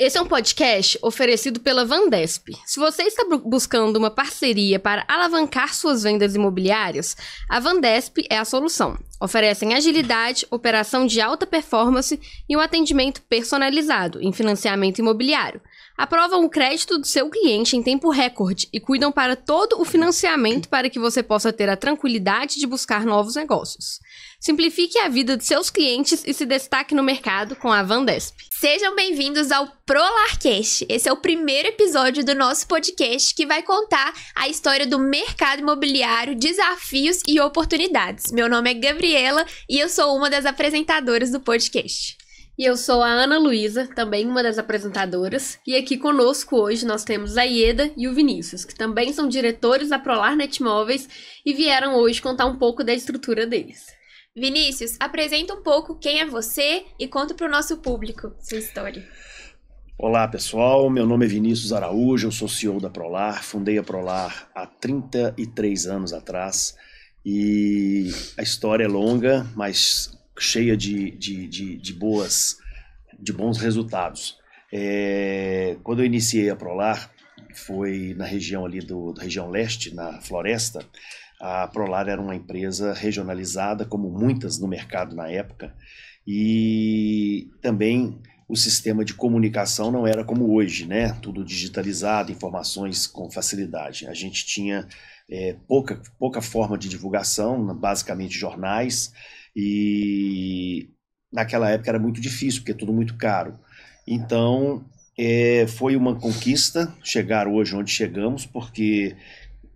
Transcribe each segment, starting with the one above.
Esse é um podcast oferecido pela Vandesp. Se você está buscando uma parceria para alavancar suas vendas imobiliárias, a Vandesp é a solução. Oferecem agilidade, operação de alta performance e um atendimento personalizado em financiamento imobiliário aprovam o crédito do seu cliente em tempo recorde e cuidam para todo o financiamento para que você possa ter a tranquilidade de buscar novos negócios. Simplifique a vida de seus clientes e se destaque no mercado com a Vandesp. Sejam bem-vindos ao ProLarCast. Esse é o primeiro episódio do nosso podcast que vai contar a história do mercado imobiliário, desafios e oportunidades. Meu nome é Gabriela e eu sou uma das apresentadoras do podcast. E eu sou a Ana Luísa, também uma das apresentadoras. E aqui conosco hoje nós temos a Ieda e o Vinícius, que também são diretores da Prolar Netmóveis e vieram hoje contar um pouco da estrutura deles. Vinícius, apresenta um pouco quem é você e conta para o nosso público sua história. Olá pessoal, meu nome é Vinícius Araújo, eu sou CEO da Prolar, fundei a Prolar há 33 anos atrás e a história é longa, mas cheia de, de, de, de boas, de bons resultados. É, quando eu iniciei a Prolar, foi na região ali do, da região leste, na floresta, a Prolar era uma empresa regionalizada, como muitas no mercado na época, e também o sistema de comunicação não era como hoje, né? Tudo digitalizado, informações com facilidade. A gente tinha é, pouca, pouca forma de divulgação, basicamente jornais, e naquela época era muito difícil, porque é tudo muito caro. Então, é, foi uma conquista chegar hoje onde chegamos, porque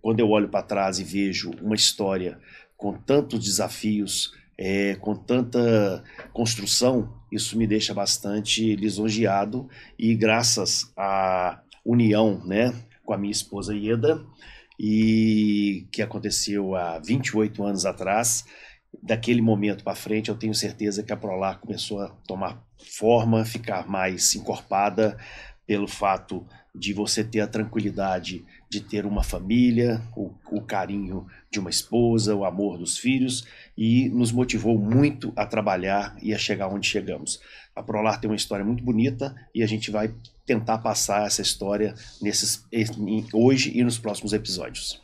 quando eu olho para trás e vejo uma história com tantos desafios, é, com tanta construção, isso me deixa bastante lisonjeado e graças à união né, com a minha esposa Ieda, e que aconteceu há 28 anos atrás, daquele momento para frente, eu tenho certeza que a Prolar começou a tomar forma, ficar mais encorpada pelo fato de você ter a tranquilidade de ter uma família, o, o, carinho de uma esposa, o amor dos filhos e nos motivou muito a trabalhar e a chegar onde chegamos. A Prolar tem uma história muito bonita e a gente vai tentar passar essa história nesses, hoje e nos próximos episódios.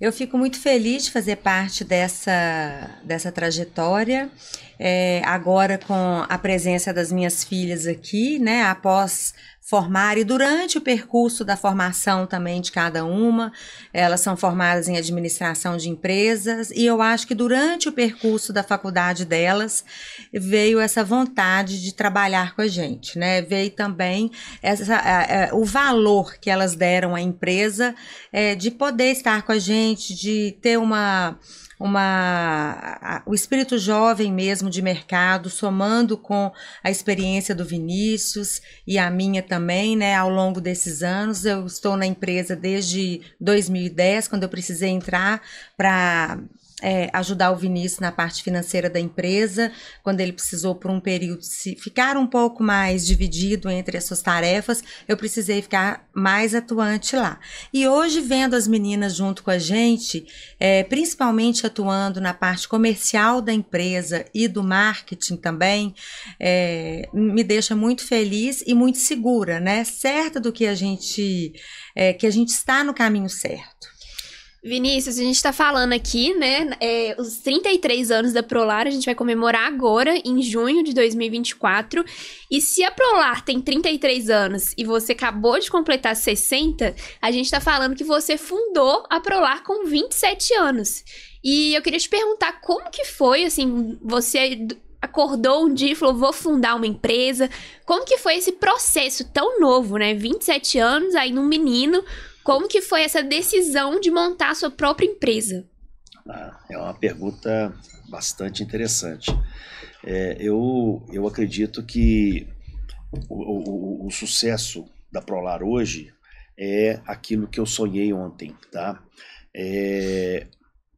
Eu fico muito feliz de fazer parte dessa, dessa trajetória, é, agora com a presença das minhas filhas aqui, né? Após formar e durante o percurso da formação também de cada uma, elas são formadas em administração de empresas e eu acho que durante o percurso da faculdade delas veio essa vontade de trabalhar com a gente, né? Veio também essa, a, a, é, o valor que elas deram à empresa é, de poder estar com a gente, de ter uma uma o espírito jovem mesmo de mercado, somando com a experiência do Vinícius e a minha também, né, ao longo desses anos. Eu estou na empresa desde 2010, quando eu precisei entrar para é, ajudar o Vinícius na parte financeira da empresa, quando ele precisou por um período se ficar um pouco mais dividido entre as suas tarefas, eu precisei ficar mais atuante lá. E hoje, vendo as meninas junto com a gente, é, principalmente atuando na parte comercial da empresa e do marketing também, é, me deixa muito feliz e muito segura, né? Certa do que a gente é, que a gente está no caminho certo. Vinícius, a gente está falando aqui, né? É, os 33 anos da Prolar, a gente vai comemorar agora, em junho de 2024. E se a Prolar tem 33 anos e você acabou de completar 60, a gente está falando que você fundou a Prolar com 27 anos. E eu queria te perguntar como que foi, assim, você acordou um dia e falou, vou fundar uma empresa. Como que foi esse processo tão novo, né? 27 anos, aí num menino como que foi essa decisão de montar a sua própria empresa? Ah, é uma pergunta bastante interessante. É, eu, eu acredito que o, o, o sucesso da Prolar hoje é aquilo que eu sonhei ontem, tá? É,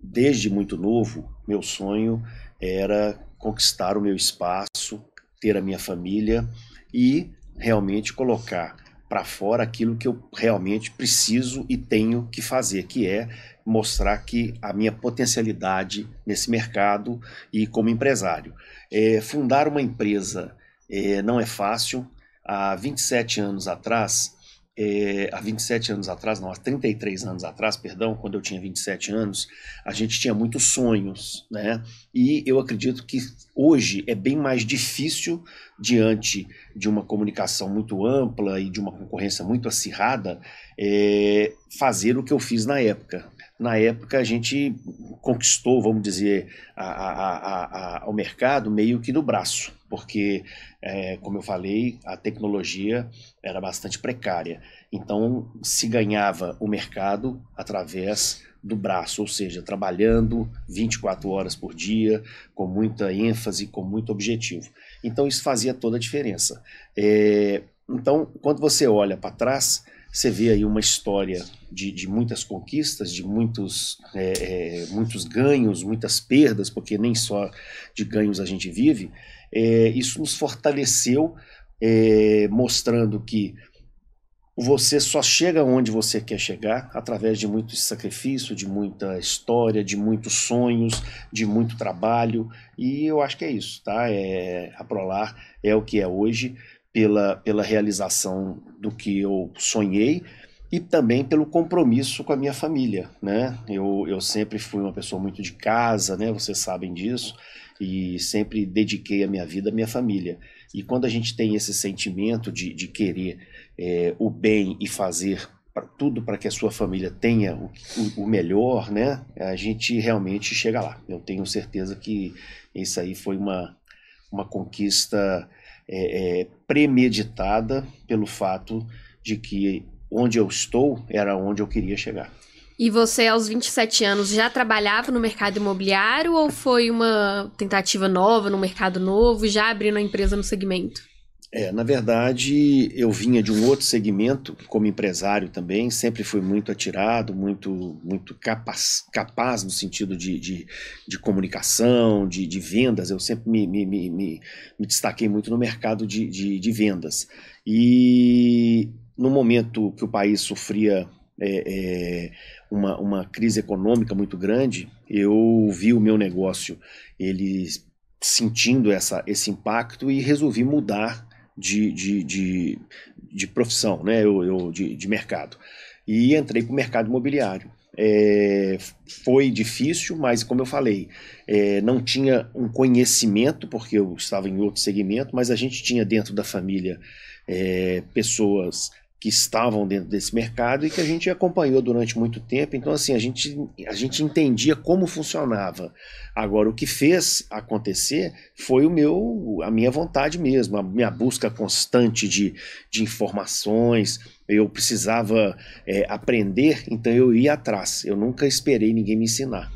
desde muito novo, meu sonho era conquistar o meu espaço, ter a minha família e realmente colocar para fora aquilo que eu realmente preciso e tenho que fazer, que é mostrar que a minha potencialidade nesse mercado e como empresário. É, fundar uma empresa é, não é fácil. Há 27 anos atrás, é, há 27 anos atrás, não, há 33 anos atrás, perdão, quando eu tinha 27 anos, a gente tinha muitos sonhos, né? E eu acredito que hoje é bem mais difícil, diante de uma comunicação muito ampla e de uma concorrência muito acirrada, é, fazer o que eu fiz na época. Na época a gente conquistou, vamos dizer, a, a, a, mercado meio que no braço, porque é, como eu falei, a tecnologia era bastante precária. Então, se ganhava o mercado através do braço, ou seja, trabalhando 24 horas por dia, com muita ênfase, com muito objetivo. Então, isso fazia toda a diferença. É, então, quando você olha para trás, você vê aí uma história de, de muitas conquistas, de muitos, é, é muitos ganhos, muitas perdas, porque nem só de ganhos a gente vive, é, isso nos fortaleceu, é, mostrando que você só chega onde você quer chegar através de muito sacrifício, de muita história, de muitos sonhos, de muito trabalho. E eu acho que é isso, tá? É, a Prolar é o que é hoje pela, pela realização do que eu sonhei e também pelo compromisso com a minha família, né? Eu, eu sempre fui uma pessoa muito de casa, né? Vocês sabem disso e sempre dediquei a minha vida à minha família. E quando a gente tem esse sentimento de, de querer é, o bem e fazer pra, tudo para que a sua família tenha o, o, o, melhor, né? A gente realmente chega lá. Eu tenho certeza que isso aí foi uma, uma conquista é, é, premeditada pelo fato de que onde eu estou era onde eu queria chegar. E você, aos 27 anos, já trabalhava no mercado imobiliário ou foi uma tentativa nova no mercado novo, já abrindo a empresa no segmento? É, na verdade, eu vinha de um outro segmento como empresário também, sempre fui muito atirado, muito muito capaz, capaz no sentido de, de, de comunicação, de, de vendas. Eu sempre me, me, me, me destaquei muito no mercado de, de, de, vendas. E no momento que o país sofria é, é, uma, uma crise econômica muito grande, eu vi o meu negócio ele sentindo essa, esse impacto e resolvi mudar de, de, de, de profissão, né? eu, eu de, de mercado. E entrei para o mercado imobiliário. É, foi difícil, mas como eu falei, é, não tinha um conhecimento, porque eu estava em outro segmento, mas a gente tinha dentro da família é, pessoas que estavam dentro desse mercado e que a gente acompanhou durante muito tempo. Então, assim, a gente, a gente entendia como funcionava. Agora, o que fez acontecer foi o meu, a minha vontade mesmo, a minha busca constante de, de informações. Eu precisava é, aprender, então eu ia atrás. Eu nunca esperei ninguém me ensinar.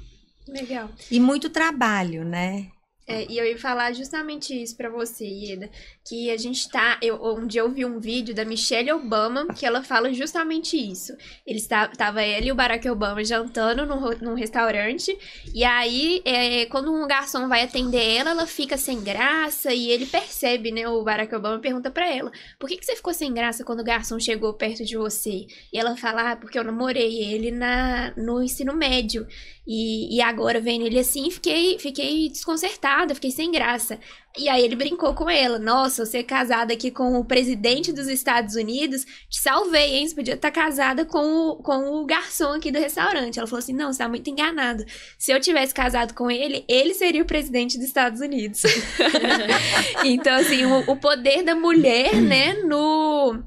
Legal. E muito trabalho, né? É, e eu ia falar justamente isso para você, Ieda, que a gente tá, eu, um dia eu vi um vídeo da Michelle Obama que ela fala justamente isso. Eles tava ela e o Barack Obama jantando num, num restaurante e aí é, quando um garçom vai atender ela, ela fica sem graça e ele percebe, né? O Barack Obama pergunta para ela, por que, que você ficou sem graça quando o garçom chegou perto de você? E ela fala, ah, porque eu namorei ele na no ensino médio e, e agora vendo ele assim, fiquei fiquei desconcertada eu fiquei sem graça. E aí ele brincou com ela. Nossa, você é casada aqui com o presidente dos Estados Unidos, te salvei, hein? Você podia estar tá casada com o, com o garçom aqui do restaurante. Ela falou assim: não, você tá muito enganado. Se eu tivesse casado com ele, ele seria o presidente dos Estados Unidos. então, assim, o, o poder da mulher, né, no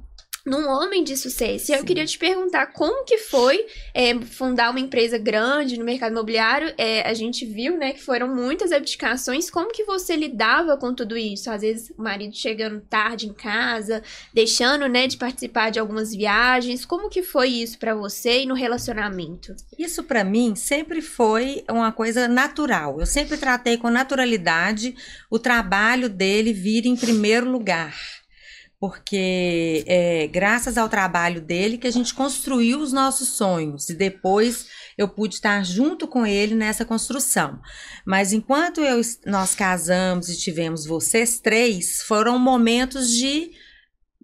num homem de sucesso. E eu queria te perguntar como que foi é, fundar uma empresa grande no mercado imobiliário. É, a gente viu, né, que foram muitas abdicações. Como que você lidava com tudo isso? Às vezes o marido chegando tarde em casa, deixando, né, de participar de algumas viagens. Como que foi isso para você e no relacionamento? Isso para mim sempre foi uma coisa natural. Eu sempre tratei com naturalidade o trabalho dele vir em primeiro lugar porque é graças ao trabalho dele que a gente construiu os nossos sonhos e depois eu pude estar junto com ele nessa construção. Mas enquanto eu, nós casamos e tivemos vocês três, foram momentos de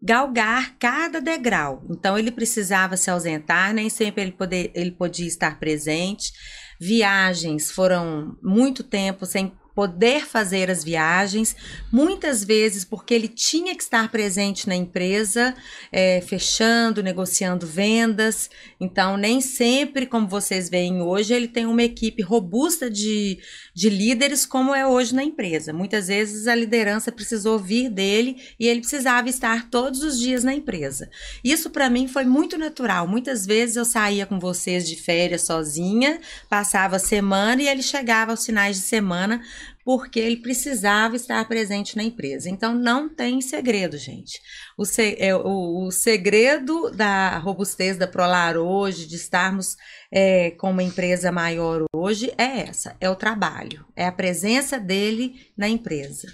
galgar cada degrau. Então ele precisava se ausentar, nem sempre ele, poder, ele podia estar presente. Viagens foram muito tempo sem poder fazer as viagens, muitas vezes porque ele tinha que estar presente na empresa, é, fechando, negociando vendas. Então, nem sempre, como vocês veem hoje, ele tem uma equipe robusta de, de líderes, como é hoje na empresa. Muitas vezes a liderança precisou vir dele e ele precisava estar todos os dias na empresa. Isso para mim foi muito natural. Muitas vezes eu saía com vocês de férias sozinha, passava a semana e ele chegava aos finais de semana porque ele precisava estar presente na empresa. Então, não tem segredo, gente. O, se, é, o, o segredo da robustez da Prolar hoje, de estarmos é, com uma empresa maior hoje, é essa: é o trabalho, é a presença dele na empresa.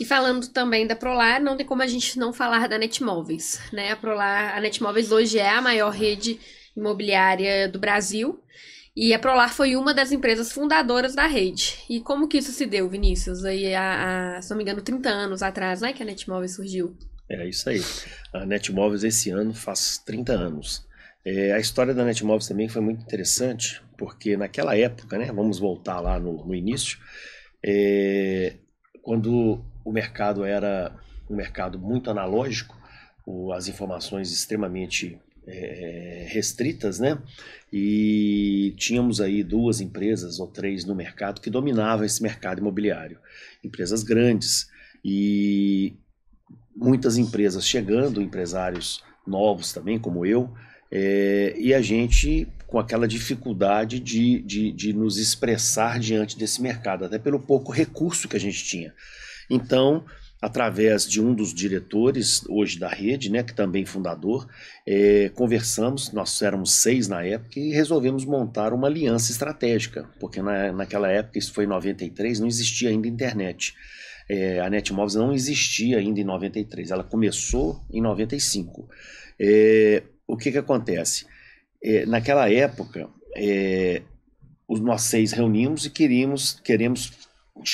E falando também da Prolar, não tem como a gente não falar da Netmóveis, né? A Prolar, a Netmóveis hoje é a maior rede imobiliária do Brasil. E a Prolar foi uma das empresas fundadoras da rede. E como que isso se deu, Vinícius? Aí, se não me engano, 30 anos atrás, né, que a Netmóveis surgiu. É isso aí. A Netmóveis esse ano faz 30 anos. É, a história da Netmóveis também foi muito interessante, porque naquela época, né, vamos voltar lá no, no início, é, quando o mercado era um mercado muito analógico, as informações extremamente é, é, restritas, né? E tínhamos aí duas empresas ou três no mercado que dominavam esse mercado imobiliário, empresas grandes e muitas empresas chegando, empresários novos também, como eu, é, e a gente com aquela dificuldade de, de, de nos expressar diante desse mercado, até pelo pouco recurso que a gente tinha. Então, através de um dos diretores hoje da rede, né, que também fundador, é, conversamos, nós éramos seis na época e resolvemos montar uma aliança estratégica, porque na, naquela época, isso foi em 93, não existia ainda internet. É, a Netmóveis não existia ainda em 93, ela começou em 95. É, eh, o que que acontece? É, naquela época, os nós seis reunimos e queríamos, queremos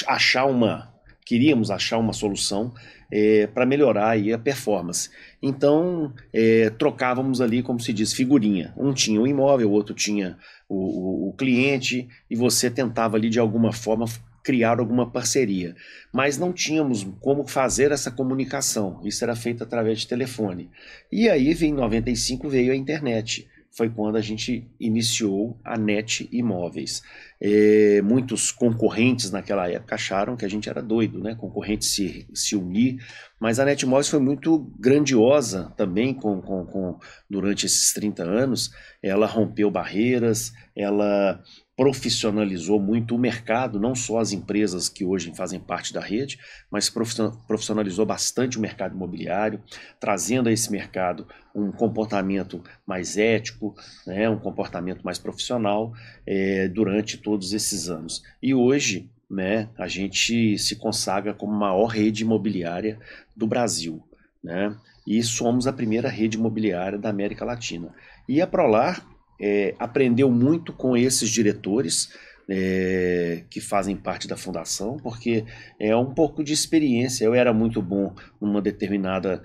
achar uma queríamos achar uma solução é, para melhorar aí a performance. Então, é, trocávamos ali, como se diz, figurinha. Um tinha o imóvel, o outro tinha o, o, o cliente, e você tentava ali de alguma forma criar alguma parceria. Mas não tínhamos como fazer essa comunicação, isso era feito através de telefone. E aí, em 95, veio a internet foi quando a gente iniciou a NET Imóveis. É, muitos concorrentes naquela época acharam que a gente era doido, né? Concorrentes se, se unir, mas a NET Imóveis foi muito grandiosa também com, com, com durante esses 30 anos. Ela rompeu barreiras, ela profissionalizou muito o mercado, não só as empresas que hoje fazem parte da rede, mas profissionalizou bastante o mercado imobiliário, trazendo a esse mercado um comportamento mais ético, né, um comportamento mais profissional é, durante todos esses anos. E hoje né, a gente se consagra como maior rede imobiliária do Brasil. Né? E somos a primeira rede imobiliária da América Latina. E a é Prolar é, aprendeu muito com esses diretores é, que fazem parte da fundação, porque é um pouco de experiência. Eu era muito bom numa determinada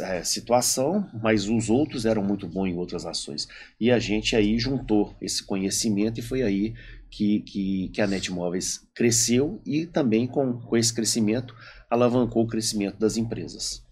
é, situação, mas os outros eram muito bons em outras ações. E a gente aí juntou esse conhecimento e foi aí que, que, que a Netmóveis cresceu e também com, com esse crescimento alavancou o crescimento das empresas.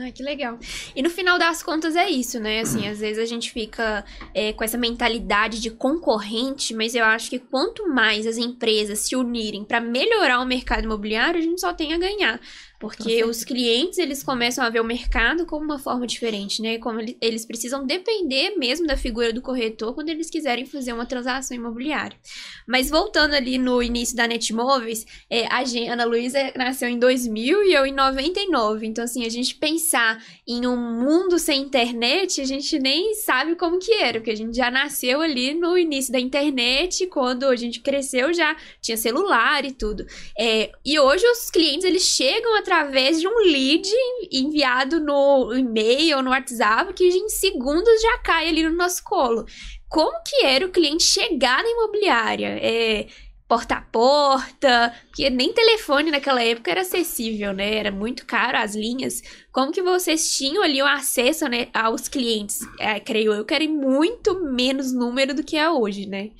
Ai, que legal. E no final das contas é isso, né? Assim, às vezes a gente fica é, com essa mentalidade de concorrente, mas eu acho que quanto mais as empresas se unirem para melhorar o mercado imobiliário, a gente só tem a ganhar. Porque os clientes, eles começam a ver o mercado como uma forma diferente, né? Como eles precisam depender mesmo da figura do corretor quando eles quiserem fazer uma transação imobiliária. Mas voltando ali no início da Netmóveis, é, a Ana Luísa nasceu em 2000 e eu em 99. Então, assim, a gente pensar em um mundo sem internet, a gente nem sabe como que era, porque a gente já nasceu ali no início da internet, quando a gente cresceu já tinha celular e tudo. É, e hoje os clientes, eles chegam através de um lead enviado no e-mail ou no WhatsApp, que em segundos já cai ali no nosso colo. Como que era o cliente chegar na imobiliária? É, porta a porta, porque nem telefone naquela época era acessível, né? Era muito caro as linhas. Como que vocês tinham ali o acesso né, aos clientes? É, creio eu que era muito menos número do que é hoje, né?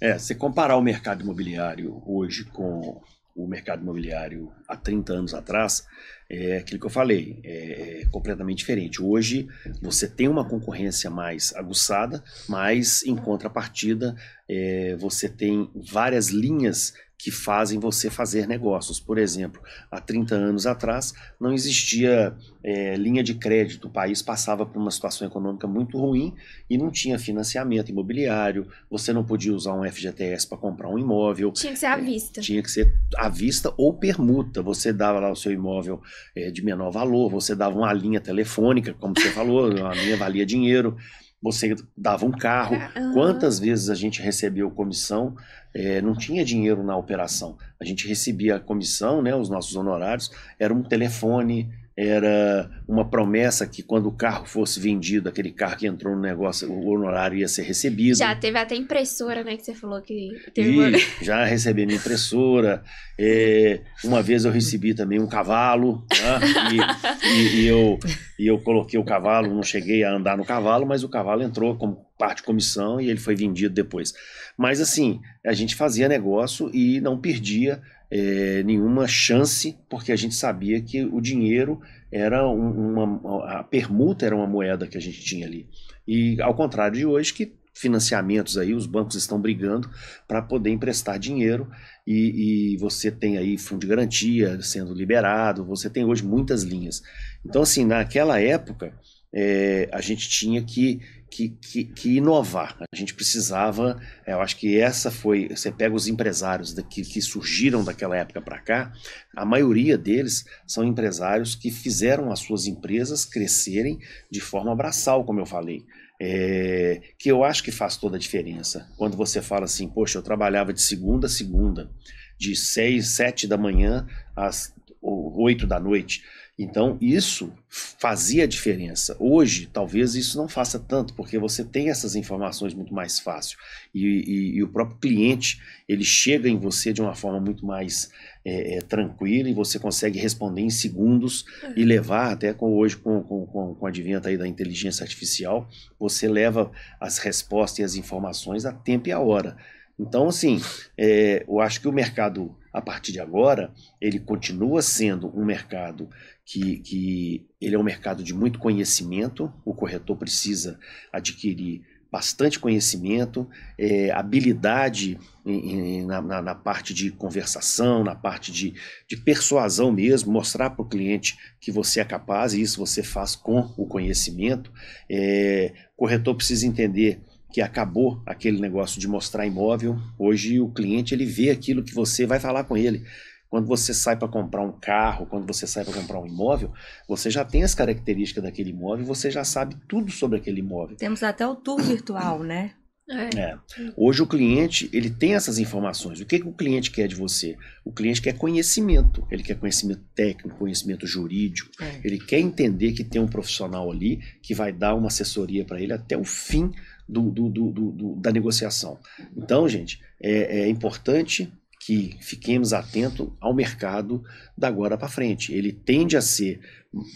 É, se comparar o mercado imobiliário hoje com o mercado imobiliário há 30 anos atrás, é aquilo que eu falei, é, é completamente diferente. Hoje você tem uma concorrência mais aguçada, mas em contrapartida é, você tem várias linhas que fazem você fazer negócios. Por exemplo, há 30 anos atrás não existia é, linha de crédito, o país passava por uma situação econômica muito ruim e não tinha financiamento imobiliário, você não podia usar um FGTS para comprar um imóvel. Tinha que ser à é, vista. Tinha que ser à vista ou permuta. Você dava lá o seu imóvel é, de menor valor, você dava uma linha telefônica, como você falou, a linha valia dinheiro você dava um carro. Quantas vezes a gente recebeu comissão é, não tinha dinheiro na operação. A gente recebia a comissão, né, os nossos honorários, era um telefone, era uma promessa que quando o carro fosse vendido, aquele carro que entrou no negócio, o honorário ia ser recebido. Já teve até impressora, né, que você falou que teve. E uma... Já recebi minha impressora. É, uma vez eu recebi também um cavalo, né, e, e, e, eu, e eu coloquei o cavalo, não cheguei a andar no cavalo, mas o cavalo entrou como parte comissão e ele foi vendido depois. Mas assim, a gente fazia negócio e não perdia é, nenhuma chance, porque a gente sabia que o dinheiro era um, uma. A permuta era uma moeda que a gente tinha ali. E ao contrário de hoje, que financiamentos aí, os bancos estão brigando para poder emprestar dinheiro e, e, você tem aí fundo de garantia sendo liberado, você tem hoje muitas linhas. Então, assim, naquela época, é, a gente tinha que que, que, que, inovar. A gente precisava, é, eu acho que essa foi. Você pega os empresários daqui, que surgiram daquela época para cá, a maioria deles são empresários que fizeram as suas empresas crescerem de forma abraçal, como eu falei. É, que eu acho que faz toda a diferença. Quando você fala assim, poxa, eu trabalhava de segunda a segunda, de seis, sete da manhã às oito da noite então, isso fazia diferença. Hoje, talvez isso não faça tanto, porque você tem essas informações muito mais fácil. E, e, e o próprio cliente, ele chega em você de uma forma muito mais é, é, tranquila e você consegue responder em segundos e é. levar, até com, hoje com, com, com, com o advento aí da inteligência artificial, você leva as respostas e as informações a tempo e a hora. Então, assim, é, eu acho que o mercado, a partir de agora, ele continua sendo um mercado que, que ele é um mercado de muito conhecimento, o corretor precisa adquirir bastante conhecimento, é, habilidade em, em, na, na, parte de conversação, na parte de, de persuasão mesmo, mostrar para o cliente que você é capaz e isso você faz com o conhecimento. É, o corretor precisa entender que acabou aquele negócio de mostrar imóvel. Hoje o cliente ele vê aquilo que você vai falar com ele. Quando você sai para comprar um carro, quando você sai para comprar um imóvel, você já tem as características daquele imóvel, você já sabe tudo sobre aquele imóvel. Temos até o tour virtual, né? É. É. Hoje o cliente ele tem essas informações. O que, que o cliente quer de você? O cliente quer conhecimento. Ele quer conhecimento técnico, conhecimento jurídico. É. Ele quer entender que tem um profissional ali que vai dar uma assessoria para ele até o fim do, do, do, do, da negociação. Então, gente, é, é importante que fiquemos atentos ao mercado da agora para frente. Ele tende a ser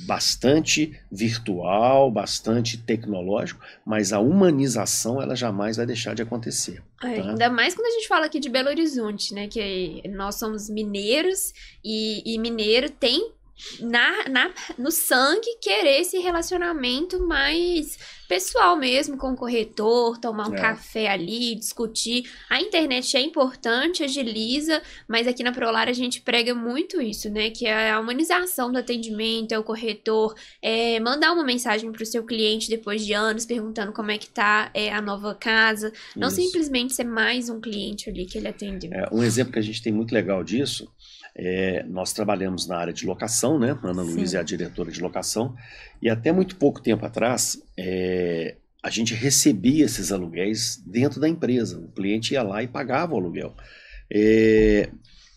bastante virtual, bastante tecnológico, mas a humanização ela jamais vai deixar de acontecer. É, tá? Ainda mais quando a gente fala aqui de Belo Horizonte, né? Que nós somos mineiros e, e mineiro tem na, na, no sangue querer esse relacionamento mais pessoal mesmo, com o corretor, tomar um é. café ali, discutir. A internet é importante, agiliza, mas aqui na Prolar a gente prega muito isso, né? Que é a humanização do atendimento, é o corretor, é mandar uma mensagem para o seu cliente depois de anos, perguntando como é que tá é, a nova casa. Não isso. simplesmente ser mais um cliente ali que ele atende. É, um exemplo que a gente tem muito legal disso é, nós trabalhamos na área de locação, né? Ana Luísa Luiz é a diretora de locação, e até muito pouco tempo atrás é, a gente recebia esses aluguéis dentro da empresa. O cliente ia lá e pagava o aluguel. É,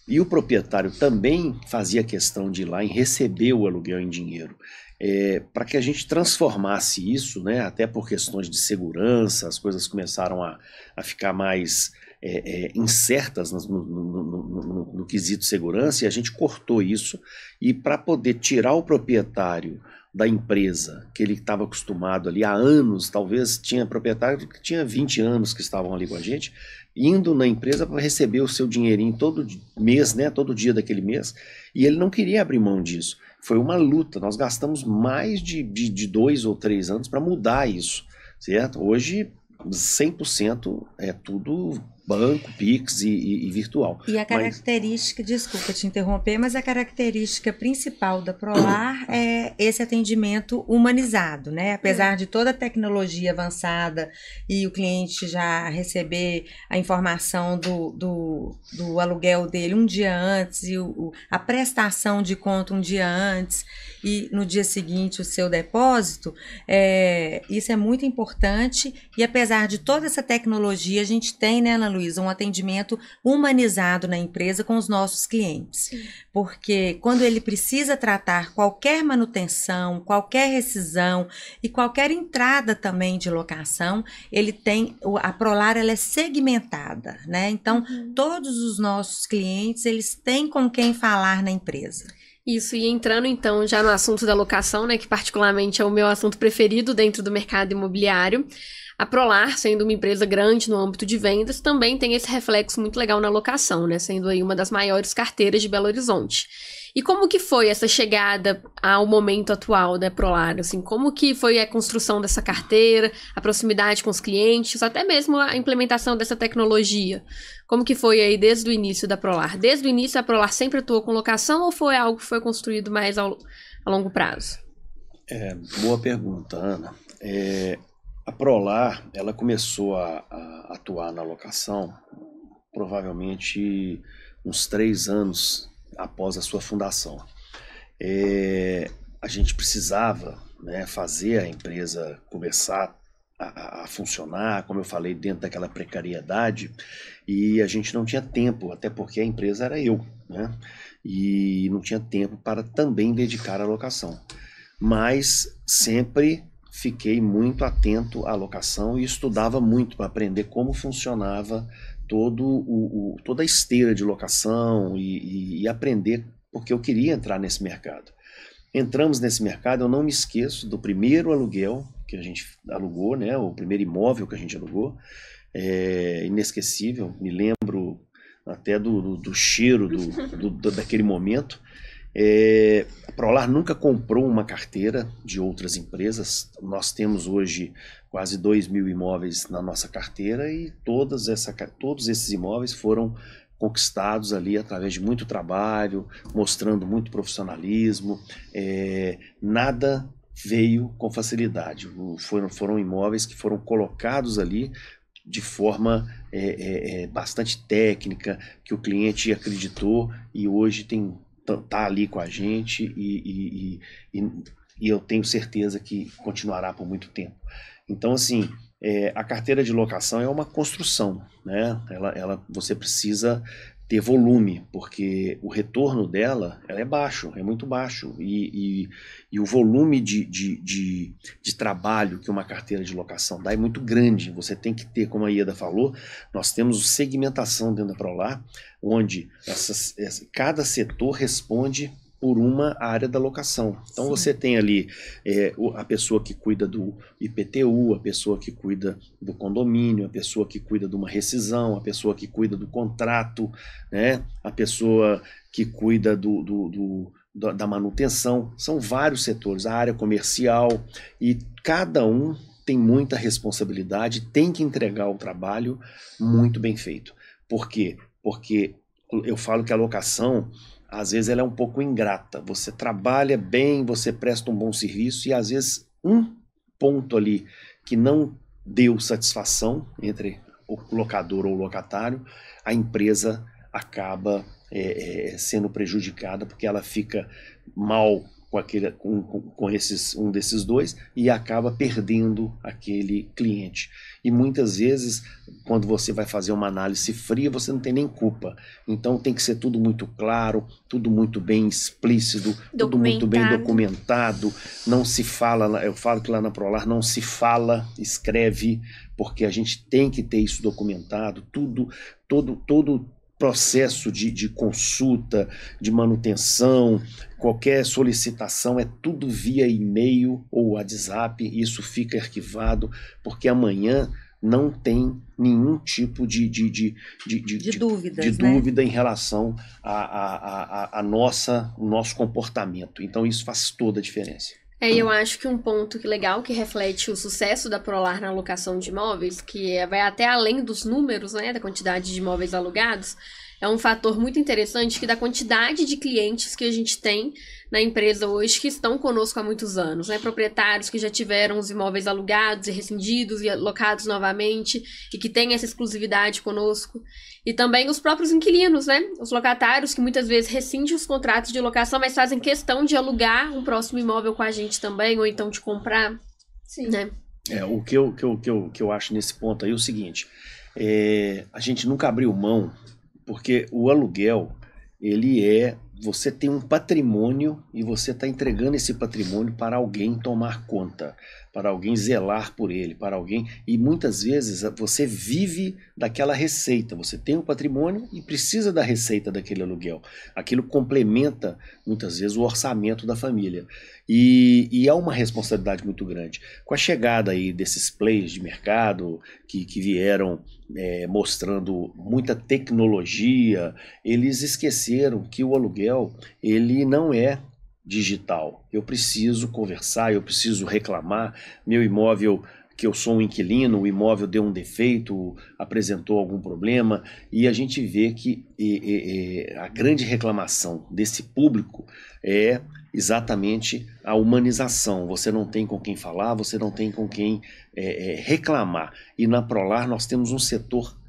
e o proprietário também fazia questão de ir lá e receber o aluguel em dinheiro. É, para que a gente transformasse isso, né, até por questões de segurança, as coisas começaram a, a ficar mais é, é, incertas no, no, no, no, quesito segurança e a gente cortou isso. E para poder tirar o proprietário da empresa que ele estava acostumado ali há anos, talvez tinha proprietário que tinha 20 anos que estavam ali com a gente, indo na empresa para receber o seu dinheirinho todo mês, né, todo dia daquele mês, e ele não queria abrir mão disso. Foi uma luta, nós gastamos mais de, de, de dois ou três anos para mudar isso, certo? Hoje, 100% é tudo banco, Pix e, e, e virtual. E a característica, mas... desculpa te interromper, mas a característica principal da Prolar é esse atendimento humanizado, né? Apesar hum. de toda a tecnologia avançada e o cliente já receber a informação do, do, do aluguel dele um dia antes e o, a prestação de conta um dia antes e no dia seguinte o seu depósito, é, isso é muito importante. E apesar de toda essa tecnologia, a gente tem, né, Ana Luísa, um atendimento humanizado na empresa com os nossos clientes. Sim. Porque quando ele precisa tratar qualquer manutenção, qualquer rescisão e qualquer entrada também de locação, ele tem. A Prolar ela é segmentada, né? Então, uhum. todos os nossos clientes, eles têm com quem falar na empresa. Isso, e entrando então já no assunto da locação, né, que particularmente é o meu assunto preferido dentro do mercado imobiliário, a Prolar, sendo uma empresa grande no âmbito de vendas, também tem esse reflexo muito legal na locação, né, sendo aí uma das maiores carteiras de Belo Horizonte. E como que foi essa chegada ao momento atual, da né, Prolar? Assim, como que foi a construção dessa carteira, a proximidade com os clientes, até mesmo a implementação dessa tecnologia? Como que foi aí desde o início da Prolar? Desde o início a Prolar sempre atuou com locação ou foi algo que foi construído mais ao, a longo prazo? É, boa pergunta, Ana. É, a Prolar, ela começou a, a atuar na locação provavelmente uns três anos após a sua fundação. É, a gente precisava né, fazer a empresa começar a, a, funcionar, como eu falei, dentro daquela precariedade, e a gente não tinha tempo, até porque a empresa era eu, né? E não tinha tempo para também dedicar à locação. Mas sempre fiquei muito atento à locação e estudava muito para aprender como funcionava todo o, o, toda a esteira de locação e, e, e aprender, porque eu queria entrar nesse mercado. Entramos nesse mercado, eu não me esqueço do primeiro aluguel que a gente alugou, né? O primeiro imóvel que a gente alugou, é inesquecível. Me lembro até do, do, do cheiro do, do, daquele momento. É, a Prolar nunca comprou uma carteira de outras empresas. Nós temos hoje quase 2 mil imóveis na nossa carteira e todas essa, todos esses imóveis foram conquistados ali através de muito trabalho, mostrando muito profissionalismo. É, nada veio com facilidade. Foram, foram imóveis que foram colocados ali de forma é, é, é bastante técnica, que o cliente acreditou e hoje tem Tá, tá ali com a gente e, e, e, e eu tenho certeza que continuará por muito tempo. Então, assim, é, a carteira de locação é uma construção, né? Ela, ela, você precisa ter volume, porque o retorno dela ela é baixo, é muito baixo. E, e, e o volume de, de, de, de, trabalho que uma carteira de locação dá é muito grande. Você tem que ter, como a Ieda falou, nós temos segmentação dentro da Prolar, onde essas, essa, cada setor responde por uma área da locação. Então Sim. você tem ali é, a pessoa que cuida do IPTU, a pessoa que cuida do condomínio, a pessoa que cuida de uma rescisão, a pessoa que cuida do contrato, né? a pessoa que cuida do, do, do da manutenção, são vários setores, a área comercial, e cada um tem muita responsabilidade, tem que entregar o trabalho muito bem feito. Por quê? Porque eu falo que a locação às vezes ela é um pouco ingrata. Você trabalha bem, você presta um bom serviço e às vezes um ponto ali que não deu satisfação entre o locador ou o locatário, a empresa acaba é, é, sendo prejudicada porque ela fica mal com, aquele, com, com esses, um desses dois e acaba perdendo aquele cliente. E muitas vezes, quando você vai fazer uma análise fria, você não tem nem culpa. Então tem que ser tudo muito claro, tudo muito bem explícito, tudo muito bem documentado. Não se fala, eu falo que lá na Prolar não se fala, escreve, porque a gente tem que ter isso documentado, tudo, todo, todo processo de, de consulta, de manutenção, Qualquer solicitação é tudo via e-mail ou WhatsApp, isso fica arquivado, porque amanhã não tem nenhum tipo de, de, de, de, de, de dúvidas, de né? dúvida né? em relação a, a, a, a, nossa, o nosso comportamento. Então isso faz toda a diferença. É, eu acho que um ponto que legal que reflete o sucesso da Prolar na locação de imóveis, que é, vai até além dos números, né, da quantidade de imóveis alugados, é um fator muito interessante que da quantidade de clientes que a gente tem na empresa hoje que estão conosco há muitos anos, né? Proprietários que já tiveram os imóveis alugados e rescindidos e locados novamente e que têm essa exclusividade conosco. E também os próprios inquilinos, né? Os locatários que muitas vezes rescindem os contratos de locação, mas fazem questão de alugar um próximo imóvel com a gente também, ou então de comprar. Sim. Né? É, o que eu, que, eu, que, eu, que eu acho nesse ponto aí é o seguinte: é, a gente nunca abriu mão porque o aluguel, ele é você tem um patrimônio e você está entregando esse patrimônio para alguém tomar conta para alguém zelar por ele, para alguém. E muitas vezes você vive daquela receita. Você tem o um patrimônio e precisa da receita daquele aluguel. Aquilo complementa, muitas vezes, o orçamento da família. E, e é uma responsabilidade muito grande. Com a chegada aí desses players de mercado que, que vieram é, mostrando muita tecnologia, eles esqueceram que o aluguel ele não é digital. Eu preciso conversar, eu preciso reclamar, meu imóvel que eu sou um inquilino, o imóvel deu um defeito, apresentou algum problema, e a gente vê que e, e, a grande reclamação desse público é exatamente a humanização. Você não tem com quem falar, você não tem com quem é, é, reclamar. E na Prolar nós temos um setor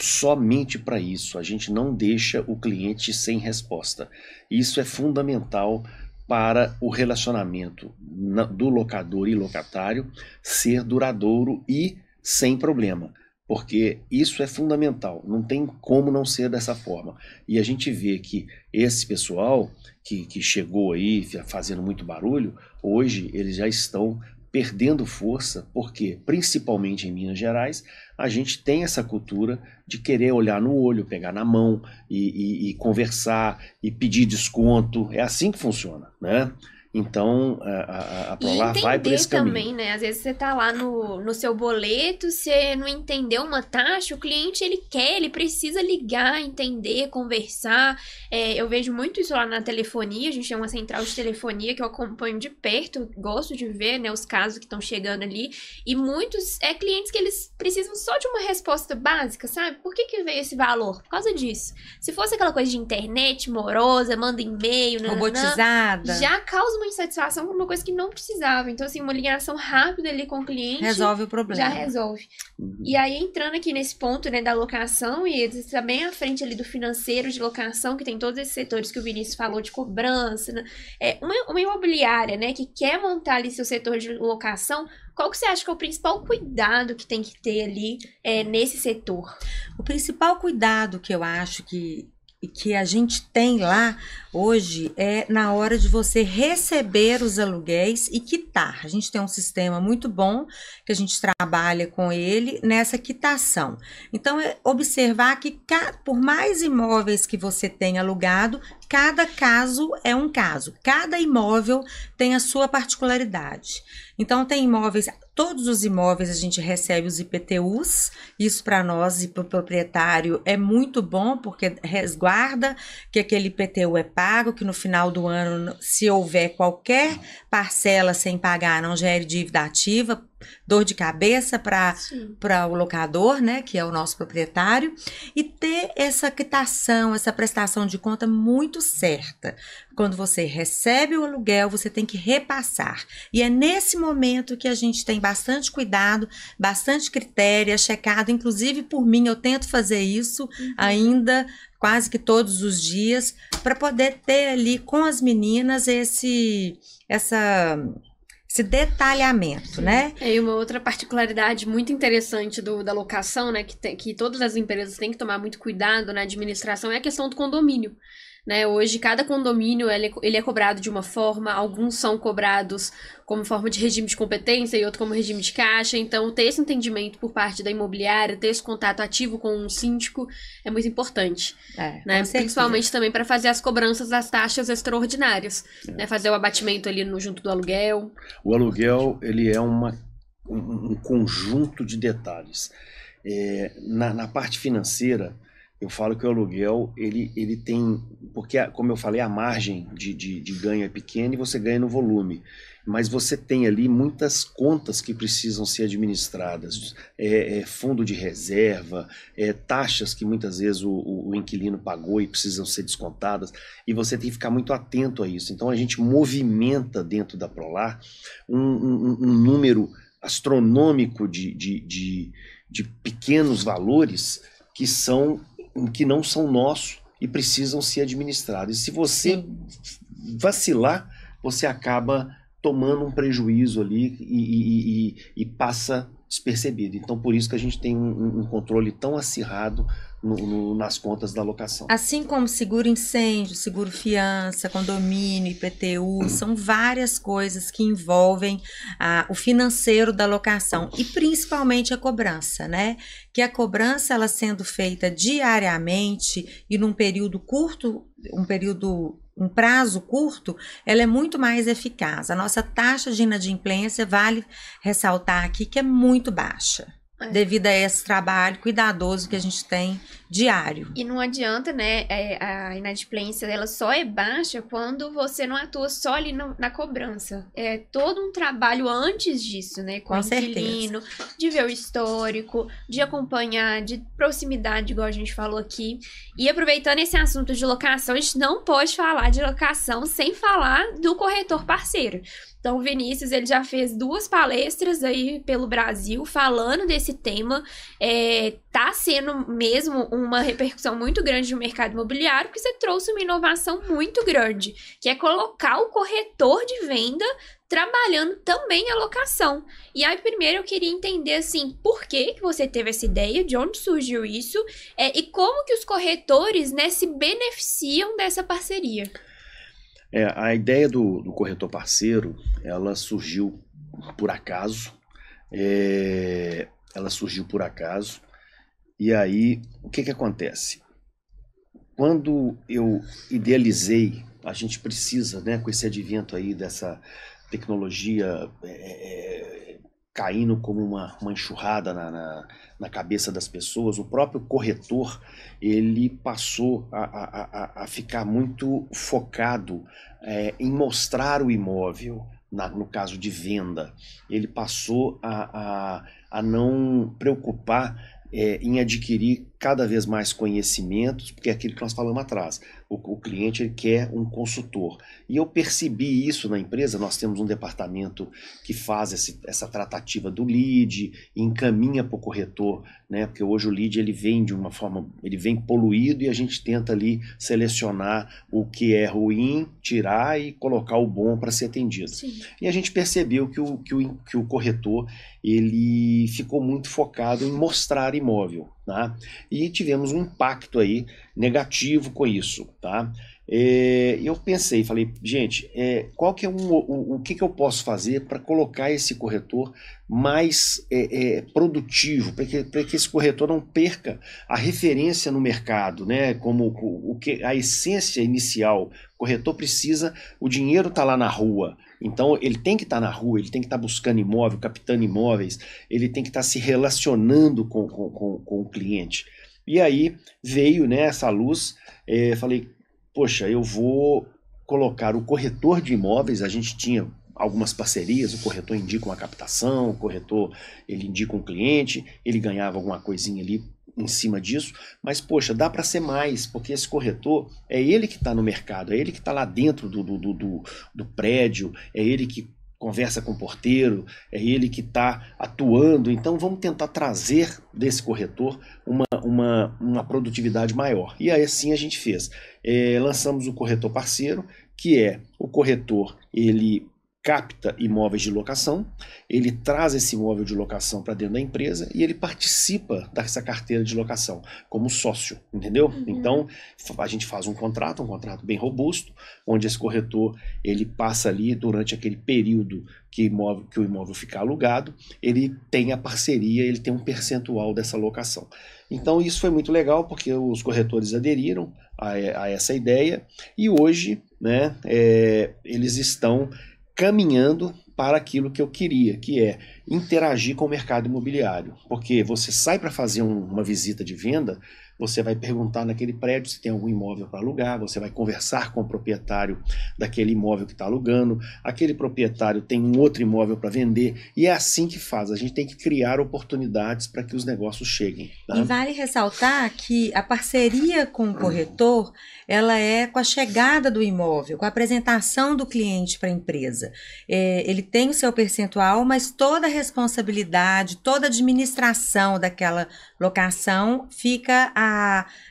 somente para isso. A gente não deixa o cliente sem resposta. Isso é fundamental para o relacionamento do locador e locatário ser duradouro e sem problema, porque isso é fundamental, não tem como não ser dessa forma. E a gente vê que esse pessoal que, que chegou aí fazendo muito barulho, hoje eles já estão perdendo força, porque, principalmente em Minas Gerais, a gente tem essa cultura de querer olhar no olho, pegar na mão e, e, e conversar e pedir desconto. É assim que funciona, né? Então, a, a, Prolar vai por esse caminho. também, né? Às vezes você tá lá no, no seu boleto, você não entendeu uma taxa, o cliente, ele quer, ele precisa ligar, entender, conversar. É, eu vejo muito isso lá na telefonia, a gente tem uma central de telefonia que eu acompanho de perto, gosto de ver, né, os casos que estão chegando ali. E muitos é clientes que eles precisam só de uma resposta básica, sabe? Por que que veio esse valor? Por causa disso. Se fosse aquela coisa de internet, morosa, manda e-mail, nananã, Robotizada. Já causa uma de satisfação por uma coisa que não precisava. Então, assim, uma ligação rápida ali com o cliente. Resolve o problema. Já resolve. Uhum. E aí, entrando aqui nesse ponto, né, da locação, e está bem à frente ali do financeiro de locação, que tem todos esses setores que o Vinícius falou, de cobrança. Né? É, uma, uma imobiliária, né, que quer montar ali seu setor de locação, qual que você acha que é o principal cuidado que tem que ter ali é, nesse setor? O principal cuidado que eu acho que que a gente tem lá hoje é na hora de você receber os aluguéis e quitar. A gente tem um sistema muito bom que a gente trabalha com ele nessa quitação. Então, é observar que por mais imóveis que você tenha alugado, cada caso é um caso. Cada imóvel tem a sua particularidade. Então, tem imóveis Todos os imóveis a gente recebe os IPTUs, isso para nós e para o proprietário é muito bom, porque resguarda que aquele IPTU é pago, que no final do ano, se houver qualquer parcela sem pagar, não gere dívida ativa, dor de cabeça para o locador, né, que é o nosso proprietário, e ter essa quitação, essa prestação de conta muito certa. Quando você recebe o aluguel, você tem que repassar. E é nesse momento que a gente tem bastante cuidado, bastante critério, é checado, inclusive por mim, eu tento fazer isso uhum. ainda quase que todos os dias, para poder ter ali com as meninas esse essa esse detalhamento, né? É, e uma outra particularidade muito interessante do, da locação, né, que, te, que todas as empresas têm que tomar muito cuidado na administração, é a questão do condomínio. Né? Hoje, cada condomínio ele, é ele é cobrado de uma forma, alguns são cobrados como forma de regime de competência e outro como regime de caixa. Então, ter esse entendimento por parte da imobiliária, ter esse contato ativo com um síndico é muito importante. É, né? Principalmente também para fazer as cobranças das taxas extraordinárias. É. Né? Fazer o abatimento ali no, junto do aluguel. O aluguel ele é uma, um, conjunto de detalhes. É, na, na parte financeira, eu falo que o aluguel, ele, ele tem. Porque, como eu falei, a margem de, de, de ganho é pequena e você ganha no volume. Mas você tem ali muitas contas que precisam ser administradas: é, é fundo de reserva, é, taxas que muitas vezes o, o, o inquilino pagou e precisam ser descontadas. E você tem que ficar muito atento a isso. Então, a gente movimenta dentro da Prolar um, um, um número astronômico de, de, de, de pequenos valores que são que não são nossos e precisam ser administrados. E se você vacilar, você acaba tomando um prejuízo ali e, e, e, e passa despercebido. Então, por isso que a gente tem um, um controle tão acirrado no, no, nas contas da locação. Assim como seguro incêndio, seguro fiança, condomínio, IPTU, são várias coisas que envolvem ah, o financeiro da locação e principalmente a cobrança, né? Que a cobrança, ela sendo feita diariamente e num período curto, um período um prazo curto, ela é muito mais eficaz. A nossa taxa de inadimplência, vale ressaltar aqui, que é muito baixa devido a esse trabalho cuidadoso que a gente tem diário. E não adianta, né? É, a inadimplência ela só é baixa quando você não atua só ali na cobrança. É todo um trabalho antes disso, né? Com, Com o inquilino, certeza. de ver o histórico, de acompanhar, de proximidade, igual a gente falou aqui. E aproveitando esse assunto de locação, a gente não pode falar de locação sem falar do corretor parceiro. Então, o Vinícius ele já fez duas palestras aí pelo Brasil falando desse tema. É, tá sendo mesmo uma repercussão muito grande no mercado imobiliário, porque você trouxe uma inovação muito grande, que é colocar o corretor de venda trabalhando também a locação. E aí, primeiro, eu queria entender, assim, por que, que você teve essa ideia, de onde surgiu isso, é, e como que os corretores, né, se beneficiam dessa parceria. É, a ideia do, do corretor parceiro, ela surgiu por acaso, é, ela surgiu por acaso, e aí, o que, que acontece? Quando eu idealizei, a gente precisa, né, com esse advento aí dessa tecnologia é, é, é caindo como uma, uma enxurrada na, na, na, cabeça das pessoas, o próprio corretor ele passou a, a, a ficar muito focado é, em mostrar o imóvel, na, no caso de venda. Ele passou a, a, a não preocupar é, em adquirir cada vez mais conhecimentos, porque é aquilo que nós falamos atrás. O, o cliente ele quer um consultor. E eu percebi isso na empresa, nós temos um departamento que faz esse, essa tratativa do lead, encaminha para o corretor, né? porque hoje o lead ele vem de uma forma, ele vem poluído e a gente tenta ali selecionar o que é ruim, tirar e colocar o bom para ser atendido. Sim. E a gente percebeu que o, que, o, que o corretor ele ficou muito focado em mostrar imóvel. Né? E tivemos um impacto aí negativo com isso. Tá? É, eu pensei, falei, gente, é, qual que é um, o, o que, que eu posso fazer para colocar esse corretor mais é, é produtivo, para que, que esse corretor não perca a referência no mercado, né? Como o, o que a essência inicial, o corretor precisa, o dinheiro está lá na rua, então ele tem que estar tá na rua, ele tem que estar tá buscando imóvel, captando imóveis, ele tem que estar tá se relacionando com, com, com, com, o cliente. E aí veio né, essa luz, é, falei, poxa, eu vou colocar o corretor de imóveis, a gente tinha algumas parcerias, o corretor indica uma captação, o corretor ele indica um cliente, ele ganhava alguma coisinha ali em cima disso, mas poxa, dá para ser mais, porque esse corretor é ele que está no mercado, é ele que está lá dentro do, do, do, do prédio, é ele que conversa com o porteiro, é ele que está atuando. Então vamos tentar trazer desse corretor uma, uma, uma produtividade maior. E aí assim a gente fez. É, lançamos o corretor parceiro, que é o corretor, ele capta imóveis de locação, ele traz esse imóvel de locação para dentro da empresa e ele participa dessa carteira de locação como sócio, entendeu? Uhum. Então, a gente faz um contrato, um contrato bem robusto, onde esse corretor, ele passa ali durante aquele período que, imóvel, que o imóvel ficar alugado, ele tem a parceria, ele tem um percentual dessa locação. Então, isso foi muito legal porque os corretores aderiram a, a essa ideia e hoje, né, é, eles estão caminhando para aquilo que eu queria, que é interagir com o mercado imobiliário. Porque você sai para fazer um, uma visita de venda, você vai perguntar naquele prédio se tem algum imóvel para alugar, você vai conversar com o proprietário daquele imóvel que está alugando, aquele proprietário tem um outro imóvel para vender, e é assim que faz. A gente tem que criar oportunidades para que os negócios cheguem. Tá? E vale ressaltar que a parceria com o corretor ela é com a chegada do imóvel, com a apresentação do cliente para a empresa. É, ele tem o seu percentual, mas toda a responsabilidade, toda a administração daquela locação fica a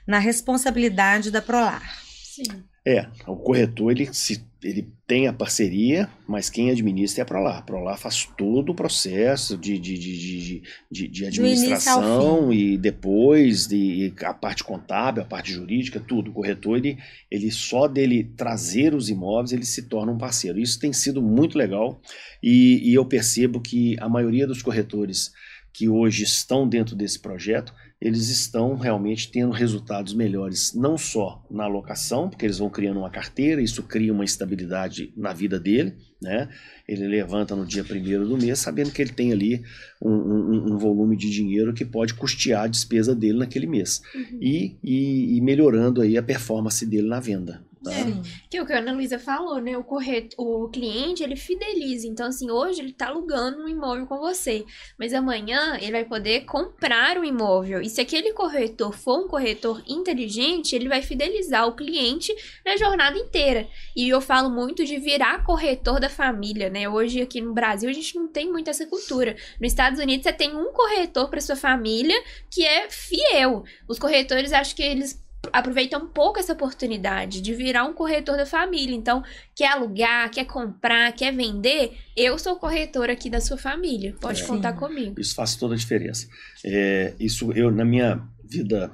na, responsabilidade da Prolar. Sim. É, o corretor ele, se, ele tem a parceria, mas quem administra é a Prolar. A Prolar faz todo o processo de, de, de, de, de administração e depois de, a parte contábil, a parte jurídica, tudo. O corretor, ele, ele só dele trazer os imóveis, ele se torna um parceiro. Isso tem sido muito legal e, e eu percebo que a maioria dos corretores que hoje estão dentro desse projeto eles estão realmente tendo resultados melhores, não só na alocação, porque eles vão criando uma carteira, isso cria uma estabilidade na vida dele, né? Ele levanta no dia primeiro do mês, sabendo que ele tem ali um, um, um volume de dinheiro que pode custear a despesa dele naquele mês uhum. e, e, e melhorando aí a performance dele na venda. É. que é o que a Ana Luísa falou, né? O, corretor, o cliente, ele fideliza. Então, assim, hoje ele tá alugando um imóvel com você. Mas amanhã ele vai poder comprar o um imóvel. E se aquele corretor for um corretor inteligente, ele vai fidelizar o cliente na jornada inteira. E eu falo muito de virar corretor da família, né? Hoje aqui no Brasil a gente não tem muito essa cultura. Nos Estados Unidos você tem um corretor para sua família que é fiel. Os corretores acho que eles aproveita um pouco essa oportunidade de virar um corretor da família. Então, quer alugar, quer comprar, quer vender, eu sou corretor aqui da sua família. Pode é, contar sim. comigo. Isso faz toda a diferença. É, isso eu, na minha vida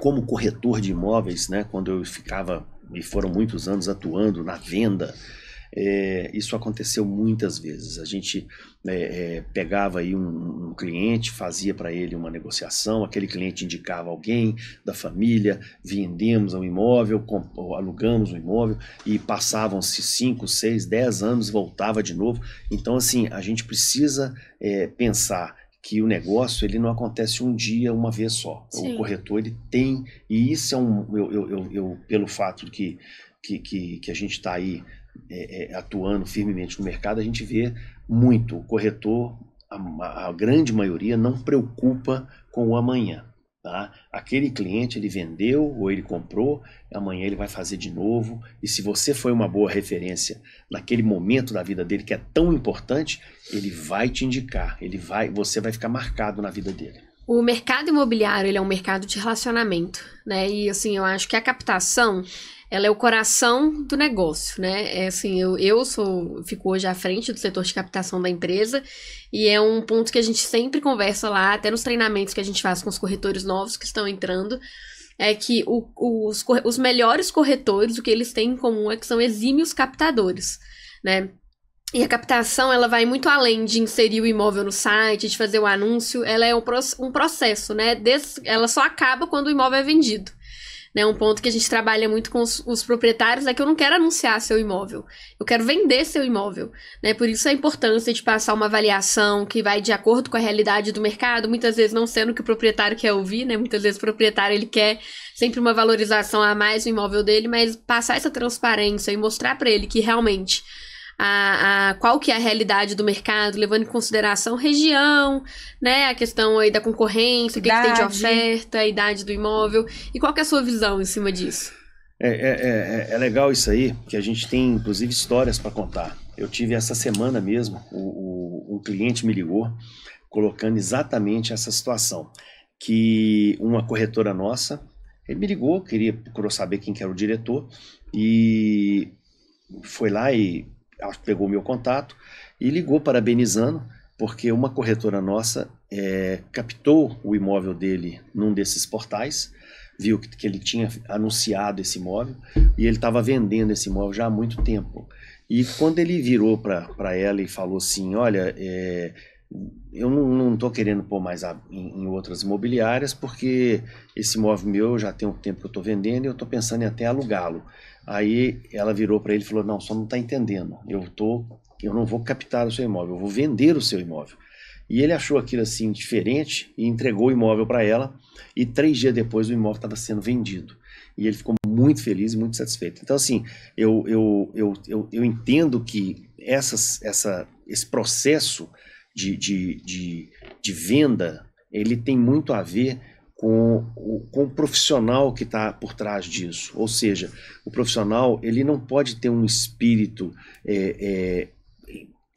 como corretor de imóveis, né, quando eu ficava, e foram muitos anos atuando na venda, é, isso aconteceu muitas vezes. A gente é, é, pegava aí um, um cliente, fazia para ele uma negociação, aquele cliente indicava alguém da família, vendemos um imóvel, alugamos um imóvel e passavam-se 5, 6, 10 anos, voltava de novo. Então, assim, a gente precisa é, pensar que o negócio ele não acontece um dia uma vez só Sim. o corretor ele tem e isso é um eu, eu, eu, eu pelo fato que que, que, que a gente está aí é, é, atuando firmemente no mercado, a gente vê muito o corretor, a, a grande maioria, não preocupa com o amanhã. Tá? Aquele cliente ele vendeu ou ele comprou, amanhã ele vai fazer de novo. E se você foi uma boa referência naquele momento da vida dele que é tão importante, ele vai te indicar, ele vai, você vai ficar marcado na vida dele. O mercado imobiliário ele é um mercado de relacionamento, né? E assim eu acho que a captação ela é o coração do negócio, né? É assim, eu, eu sou, fico hoje à frente do setor de captação da empresa e é um ponto que a gente sempre conversa lá, até nos treinamentos que a gente faz com os corretores novos que estão entrando, é que o, os, os melhores corretores, o que eles têm em comum é que são exímios captadores, né? E a captação, ela vai muito além de inserir o imóvel no site, de fazer o anúncio, ela é um, um processo, né? Des, ela só acaba quando o imóvel é vendido. Né? Um ponto que a gente trabalha muito com os, os, proprietários é que eu não quero anunciar seu imóvel, eu quero vender seu imóvel. Né? Por isso a importância de passar uma avaliação que vai de acordo com a realidade do mercado, muitas vezes não sendo o que o proprietário quer ouvir, né? muitas vezes o proprietário ele quer sempre uma valorização a mais no imóvel dele, mas passar essa transparência e mostrar para ele que realmente a, a, qual que é a realidade do mercado, levando em consideração região, né, a questão aí da concorrência, o que, que, tem de oferta, a idade do imóvel, e qual que é a sua visão em cima disso? É, é, é, é, é legal isso aí, que a gente tem inclusive histórias para contar. Eu tive essa semana mesmo, o, o, um cliente me ligou colocando exatamente essa situação, que uma corretora nossa, ele me ligou, queria saber quem que era o diretor, e foi lá e ela pegou meu contato e ligou parabenizando, porque uma corretora nossa é, captou o imóvel dele num desses portais, viu que, que ele tinha anunciado esse imóvel e ele estava vendendo esse imóvel já há muito tempo. E quando ele virou para ela e falou assim: Olha, é, eu não estou querendo pôr mais a, em, em, outras imobiliárias, porque esse imóvel meu já tem um tempo que eu estou vendendo e eu estou pensando em até alugá-lo. Aí ela virou para ele e falou: Não, só não está entendendo. Eu tô, eu não vou captar o seu imóvel, eu vou vender o seu imóvel. E ele achou aquilo assim diferente e entregou o imóvel para ela. E três dias depois o imóvel estava sendo vendido. E ele ficou muito feliz e muito satisfeito. Então, assim, eu, eu, eu, eu, eu entendo que essas, essa, esse processo de, de, de, de venda ele tem muito a ver com, com o profissional que está por trás disso. Ou seja, o profissional ele não pode ter um espírito é, é,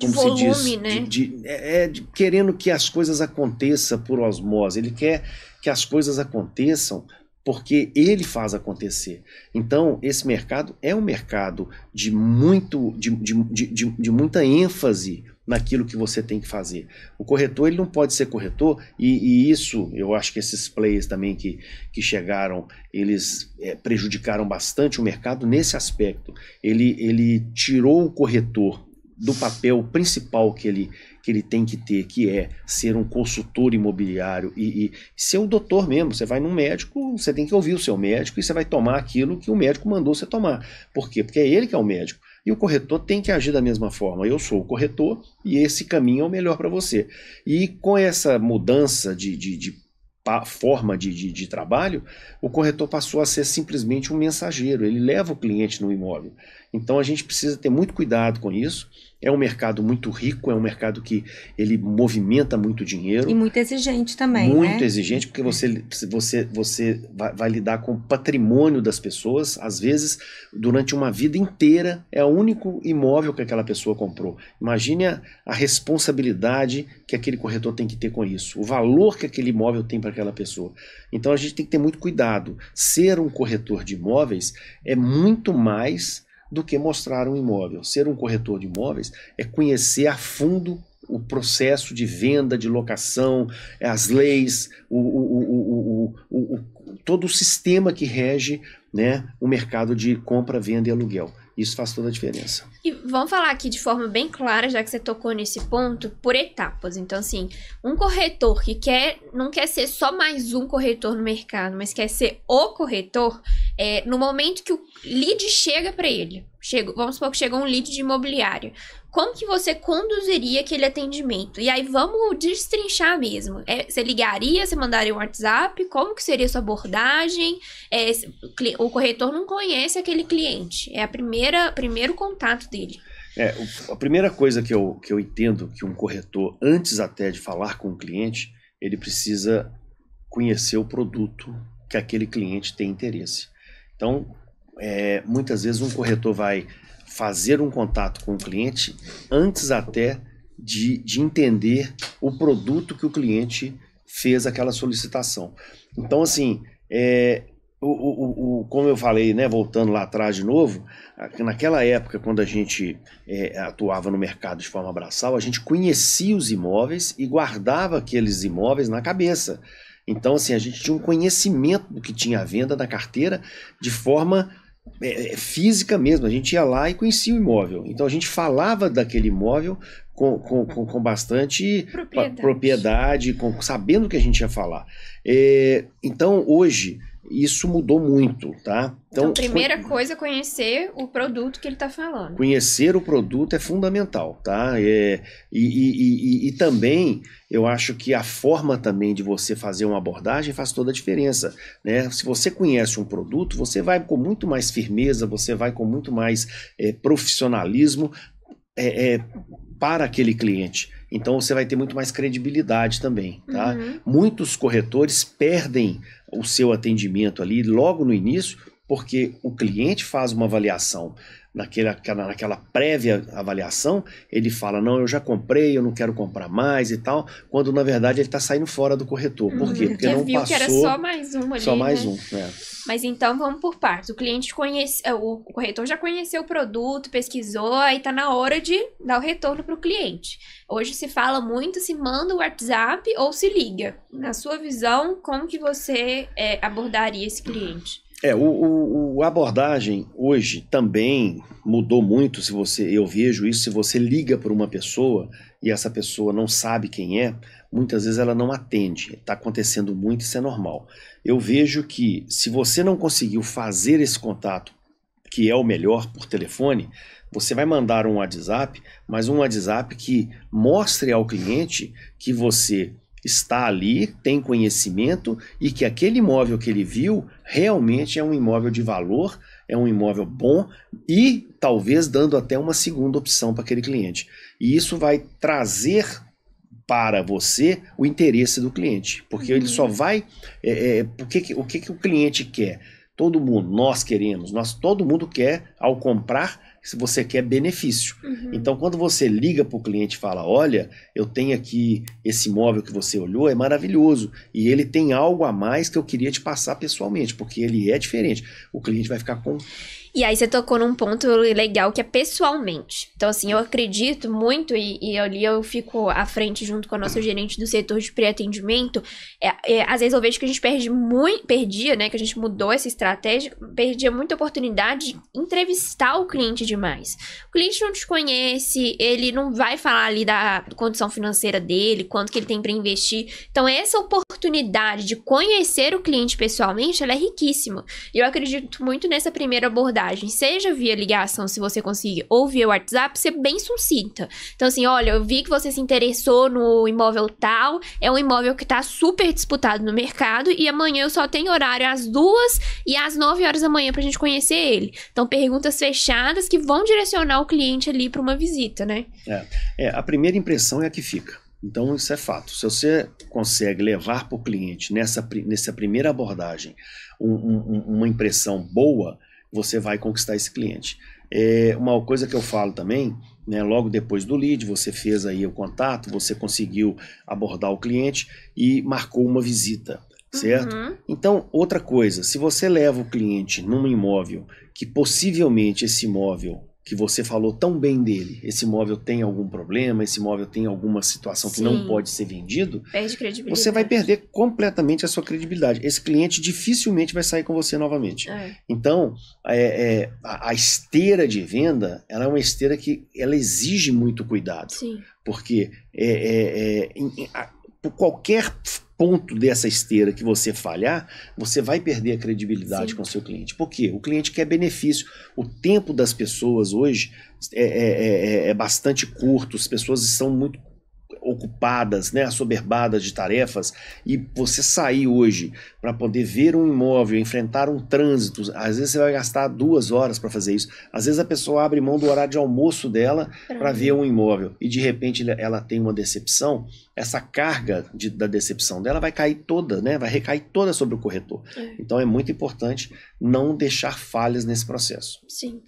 como volume, se diz, né? de, de, é, de, querendo que as coisas aconteçam por osmose. Ele quer que as coisas aconteçam porque ele faz acontecer. Então, esse mercado é um mercado de, muito, de, de, de, de muita ênfase naquilo que você tem que fazer. O corretor ele não pode ser corretor e, e isso eu acho que esses players também que, que chegaram eles é, prejudicaram bastante o mercado nesse aspecto. Ele, ele tirou o corretor do papel principal que ele, que ele tem que ter, que é ser um consultor imobiliário e, e ser o doutor mesmo. Você vai num médico, você tem que ouvir o seu médico e você vai tomar aquilo que o médico mandou você tomar. Por quê? Porque é ele que é o médico. E o corretor tem que agir da mesma forma. Eu sou o corretor e esse caminho é o melhor para você. E com essa mudança de, de, de forma de, de, de, trabalho, o corretor passou a ser simplesmente um mensageiro. Ele leva o cliente no imóvel. Então a gente precisa ter muito cuidado com isso. É um mercado muito rico, é um mercado que ele movimenta muito dinheiro. E muito exigente também. Né? Muito né? exigente, porque você, você, você vai, lidar com o patrimônio das pessoas. Às vezes, durante uma vida inteira, é o único imóvel que aquela pessoa comprou. Imagine a, a responsabilidade que aquele corretor tem que ter com isso, o valor que aquele imóvel tem para aquela pessoa. Então a gente tem que ter muito cuidado. Ser um corretor de imóveis é muito mais do que mostrar um imóvel. Ser um corretor de imóveis é conhecer a fundo o processo de venda, de locação, as leis, o, o, o, todo o sistema que rege né, o mercado de compra, venda e aluguel. Isso faz toda a diferença. E vamos falar aqui de forma bem clara, já que você tocou nesse ponto, por etapas. Então, assim, um corretor que quer, não quer ser só mais um corretor no mercado, mas quer ser o corretor, é, no momento que o lead chega para ele, Chego, vamos supor que chegou um lead de imobiliário. Como que você conduziria aquele atendimento? E aí vamos destrinchar mesmo. É, você ligaria, você mandaria um WhatsApp? Como que seria a sua abordagem? É, o corretor não conhece aquele cliente. É a primeira primeiro contato dele. É, a primeira coisa que eu, que eu entendo que um corretor, antes até de falar com o cliente, ele precisa conhecer o produto que aquele cliente tem interesse. Então, é, muitas vezes um corretor vai fazer um contato com o cliente antes até de, de entender o produto que o cliente fez aquela solicitação. Então, assim, é, o, o, o, como eu falei, né, voltando lá atrás de novo, naquela época, quando a gente é, atuava no mercado de forma abraçal a gente conhecia os imóveis e guardava aqueles imóveis na cabeça. Então, assim, a gente tinha um conhecimento do que tinha à venda na carteira de forma é, é, física mesmo. A gente ia lá e conhecia o imóvel. Então a gente falava daquele imóvel com, com, com, com bastante propriedade, propriedade com, sabendo o que a gente ia falar. É, então hoje isso mudou muito, tá? Então, então primeira foi... coisa, é conhecer o produto que ele está falando. Conhecer o produto é fundamental, tá? É, e, e, e, e, também, eu acho que a forma também de você fazer uma abordagem faz toda a diferença, né? Se você conhece um produto, você vai com muito mais firmeza, você vai com muito mais é, profissionalismo é, é para aquele cliente. Então você vai ter muito mais credibilidade também, tá? Uhum. Muitos corretores perdem o seu atendimento ali logo no início, porque o cliente faz uma avaliação naquela, naquela prévia avaliação, ele fala: não, eu já comprei, eu não quero comprar mais e tal, quando na verdade ele está saindo fora do corretor. Por quê? Hum, Porque, não viu passou. Que era só mais um ali. Só mais né? um, né? Mas então vamos por partes. O cliente conhece, é, o corretor já conheceu o produto, pesquisou, aí tá na hora de dar o retorno para o cliente. Hoje se fala muito se manda o WhatsApp ou se liga. Na sua visão, como que você é, abordaria esse cliente? É, o, o, o, abordagem hoje também mudou muito. Se você, eu vejo isso, se você liga para uma pessoa e essa pessoa não sabe quem é, muitas vezes ela não atende. Está acontecendo muito, isso é normal. Eu vejo que se você não conseguiu fazer esse contato, que é o melhor por telefone, você vai mandar um WhatsApp, mas um WhatsApp que mostre ao cliente que você está ali, tem conhecimento e que aquele imóvel que ele viu realmente é um imóvel de valor, é um imóvel bom e talvez dando até uma segunda opção para aquele cliente. E isso vai trazer para você o interesse do cliente, porque uhum. ele só uhum. vai. É, é, porque, o que, que o cliente quer? Todo mundo, nós queremos, nós, todo mundo quer, ao comprar, se você quer benefício. Uhum. Então, quando você liga para o cliente e fala: Olha, eu tenho aqui esse imóvel que você olhou, é maravilhoso. E ele tem algo a mais que eu queria te passar pessoalmente, porque ele é diferente. O cliente vai ficar com e aí você tocou num ponto legal que é pessoalmente. Então, assim, eu acredito muito, e, e ali eu fico à frente junto com a nossa gerente do setor de pré-atendimento. É, é, às vezes eu vejo que a gente perde muito, perdia, né? Que a gente mudou essa estratégia, perdia muita oportunidade de entrevistar o cliente demais. O cliente não te conhece, ele não vai falar ali da condição financeira dele, quanto que ele tem para investir. Então, essa oportunidade de conhecer o cliente pessoalmente, ela é riquíssima. E eu acredito muito nessa primeira abordagem mensagem, seja via ligação, se você conseguir, ou via WhatsApp, ser bem sucinta. Então, assim, olha, eu vi que você se interessou no imóvel tal, é um imóvel que tá super disputado no mercado, e amanhã eu só tenho horário às duas e às nove horas da manhã pra gente conhecer ele. Então, perguntas fechadas que vão direcionar o cliente ali para uma visita, né? É, é, a primeira impressão é a que fica. Então, isso é fato. Se você consegue levar para o cliente nessa, nessa primeira abordagem um, um, uma impressão boa, você vai conquistar esse cliente. É uma coisa que eu falo também, né, logo depois do lead, você fez aí o contato, você conseguiu abordar o cliente e marcou uma visita, certo? Uhum. Então, outra coisa, se você leva o cliente num imóvel que possivelmente esse imóvel que você falou tão bem dele, esse imóvel tem algum problema, esse imóvel tem alguma situação que Sim. não pode ser vendido, Perde credibilidade. você vai perder completamente a sua credibilidade. Esse cliente dificilmente vai sair com você novamente. É. Então, é, é, a, a, esteira de venda, ela é uma esteira que ela exige muito cuidado. Sim. Porque é, é, é em, em, a, por qualquer ponto dessa esteira que você falhar, você vai perder a credibilidade Sim. com o seu cliente. Por quê? O cliente quer benefício. O tempo das pessoas hoje é, é, é, é, é bastante curto, as pessoas são muito ocupadas, né, assoberbadas de tarefas, e você sair hoje para poder ver um imóvel, enfrentar um trânsito, às vezes você vai gastar duas horas para fazer isso. Às vezes a pessoa abre mão do horário de almoço dela para ver um imóvel e de repente ela tem uma decepção, essa carga de, da decepção dela vai cair toda, né, vai recair toda sobre o corretor. É. Então é muito importante não deixar falhas nesse processo. Sim.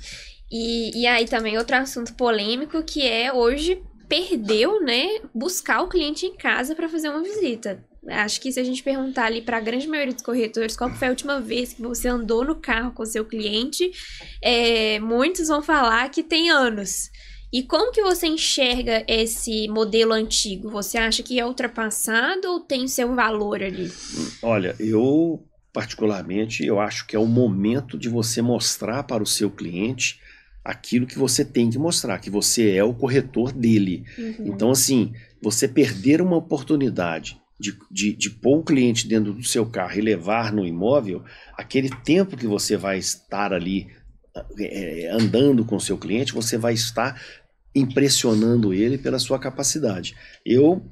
E, e aí também outro assunto polêmico que é hoje perdeu, né, buscar o cliente em casa para fazer uma visita. Acho que se a gente perguntar ali para a grande maioria dos corretores qual foi a última vez que você andou no carro com seu cliente, é, muitos vão falar que tem anos. E como que você enxerga esse modelo antigo? Você acha que é ultrapassado ou tem seu valor ali? Olha, eu particularmente eu acho que é o momento de você mostrar para o seu cliente aquilo que você tem que mostrar, que você é o corretor dele. Uhum. Então, assim, você perder uma oportunidade de, de, de pôr o cliente dentro do seu carro e levar no imóvel, aquele tempo que você vai estar ali é, andando com o seu cliente, você vai estar impressionando ele pela sua capacidade. Eu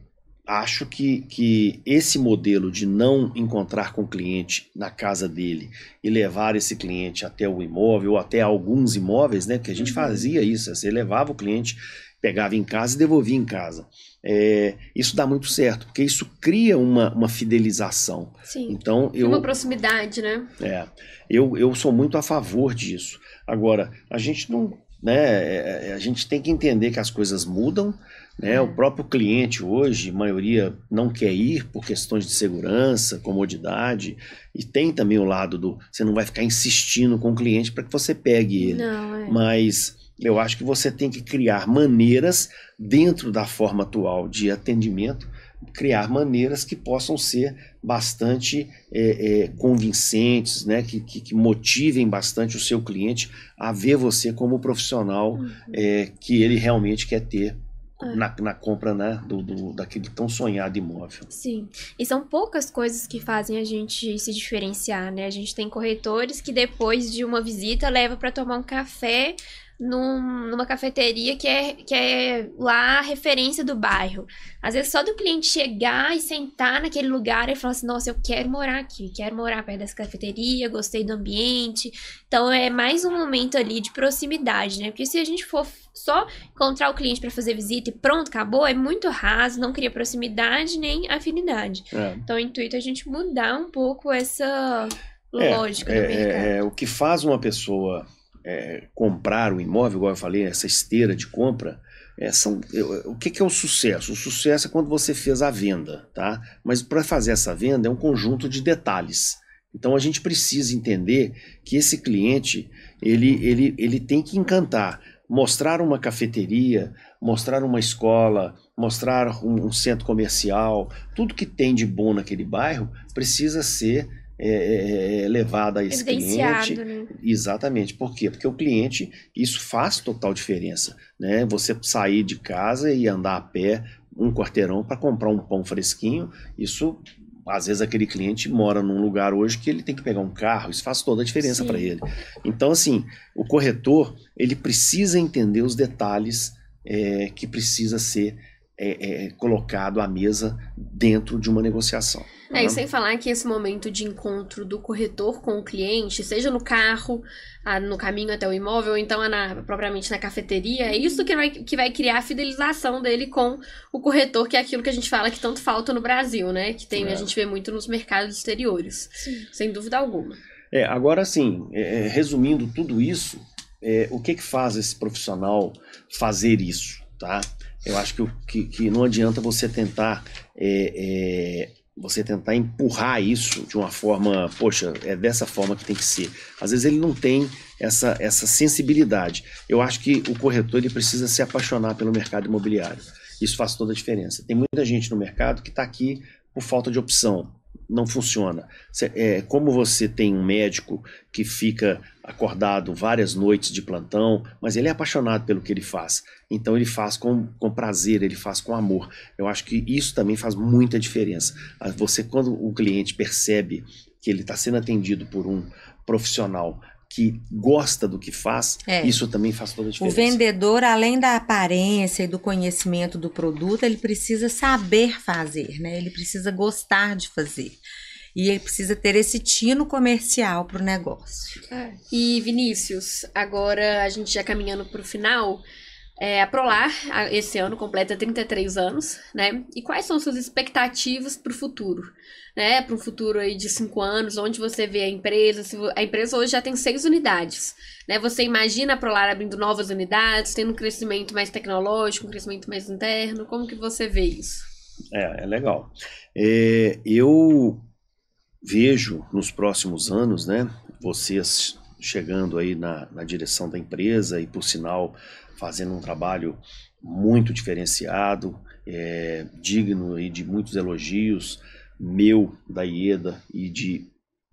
acho que, que esse modelo de não encontrar com o cliente na casa dele e levar esse cliente até o imóvel ou até alguns imóveis, né? Que a gente uhum. fazia isso, você assim, levava o cliente, pegava em casa e devolvia em casa. É, isso dá muito certo, porque isso cria uma, uma fidelização. Sim. Então, eu, uma proximidade, né? É. Eu, eu sou muito a favor disso. Agora, a gente não. Né, é, é, a gente tem que entender que as coisas mudam, né? O próprio cliente hoje, maioria não quer ir por questões de segurança, comodidade, e tem também o lado do você não vai ficar insistindo com o cliente para que você pegue ele. Não, é. Mas eu acho que você tem que criar maneiras dentro da forma atual de atendimento, criar maneiras que possam ser bastante é, é, convincentes, né? Que, que, que, motivem bastante o seu cliente a ver você como o profissional uhum. é, que ele realmente quer ter é. na, na, compra né, do, do, daquele tão sonhado imóvel. Sim, e são poucas coisas que fazem a gente se diferenciar, né? A gente tem corretores que depois de uma visita leva para tomar um café num, numa cafeteria que é, que é lá a referência do bairro. Às vezes só do cliente chegar e sentar naquele lugar e falar assim, nossa, eu quero morar aqui, quero morar perto dessa cafeteria, gostei do ambiente. Então é mais um momento ali de proximidade, né? Porque se a gente for só encontrar o cliente para fazer visita e pronto, acabou, é muito raso, não cria proximidade nem afinidade. É. Então, o intuito é a gente mudar um pouco essa é, lógica é, é do É, o que faz uma pessoa é, comprar um imóvel, igual eu falei, essa esteira de compra, é, são, eu, o que, que, é o sucesso? O sucesso é quando você fez a venda, tá? Mas para fazer essa venda é um conjunto de detalhes. Então a gente precisa entender que esse cliente ele, ele, ele tem que encantar mostrar uma cafeteria, mostrar uma escola, mostrar um, um, centro comercial, tudo que tem de bom naquele bairro precisa ser é, é, é, é levado a esse cliente. Né? Exatamente. Por quê? Porque o cliente, isso faz total diferença. Né? Você sair de casa e andar a pé um quarteirão para comprar um pão fresquinho, isso às vezes aquele cliente mora num lugar hoje que ele tem que pegar um carro, isso faz toda a diferença para ele. Então, assim, o corretor ele precisa entender os detalhes é, que precisa ser é, é, colocado à mesa dentro de uma negociação. É, uhum. e sem falar que esse momento de encontro do corretor com o cliente, seja no carro, no caminho até o imóvel, ou então é na, propriamente na cafeteria, é isso que vai, que vai criar a fidelização dele com o corretor, que é aquilo que a gente fala que tanto falta no Brasil, né? Que tem, é. a gente vê muito nos mercados exteriores, sim. sem dúvida alguma. É, agora sim, é, é, resumindo tudo isso, é, o que, que faz esse profissional fazer isso, tá? Eu acho que, que, que não adianta você tentar é, é você tentar empurrar isso de uma forma, poxa, é dessa forma que tem que ser. Às vezes ele não tem essa, essa sensibilidade. Eu acho que o corretor ele precisa se apaixonar pelo mercado imobiliário. Isso faz toda a diferença. Tem muita gente no mercado que está aqui por falta de opção. Não funciona. É, como você tem um médico que fica acordado várias noites de plantão, mas ele é apaixonado pelo que ele faz. Então ele faz com, com prazer, ele faz com amor. Eu acho que isso também faz muita diferença. Ah, você, quando o cliente percebe que ele está sendo atendido por um profissional que gosta do que faz, é. isso também faz toda a diferença. O vendedor, além da aparência e do conhecimento do produto, ele precisa saber fazer, né? Ele precisa gostar de fazer. E ele precisa ter esse tino comercial para o negócio. É. E Vinícius, agora a gente já caminhando para o final, é, a Prolar, esse ano, completa 33 anos, né? E quais são suas expectativas para o futuro? Né? Para um futuro aí de 5 anos, onde você vê a empresa? A empresa hoje já tem 6 unidades, né? Você imagina a Prolar abrindo novas unidades, tendo um crescimento mais tecnológico, um crescimento mais interno? Como que você vê isso? É, é legal. É, eu vejo nos próximos anos, né? Vocês chegando aí na, na direção da empresa e, por sinal, fazendo um trabalho muito diferenciado, é, digno e de muitos elogios, meu, da IEDA e de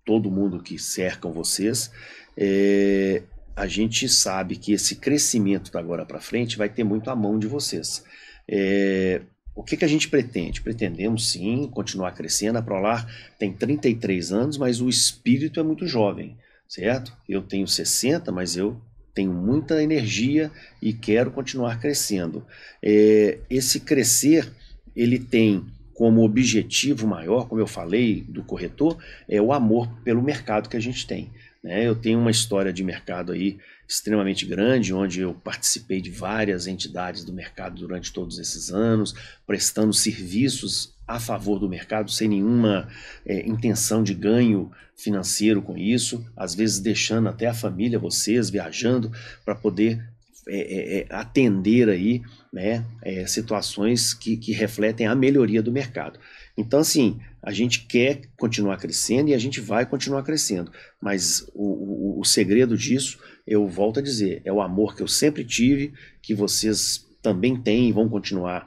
todo mundo que cercam vocês. É, a gente sabe que esse crescimento da agora para frente vai ter muito a mão de vocês. É, o que, que a gente pretende? Pretendemos sim continuar crescendo. A Prolar tem 33 anos, mas o espírito é muito jovem, certo? Eu tenho 60, mas eu tenho muita energia e quero continuar crescendo. É, esse crescer, ele tem como objetivo maior, como eu falei do corretor, é o amor pelo mercado que a gente tem. Né? Eu tenho uma história de mercado aí extremamente grande, onde eu participei de várias entidades do mercado durante todos esses anos, prestando serviços a favor do mercado sem nenhuma é, intenção de ganho financeiro com isso, às vezes deixando até a família, vocês viajando para poder é, é, é, atender aí né, é, situações que, que, refletem a melhoria do mercado. Então, assim, a gente quer continuar crescendo e a gente vai continuar crescendo, mas o, o, o segredo disso eu volto a dizer, é o amor que eu sempre tive, que vocês também têm e vão continuar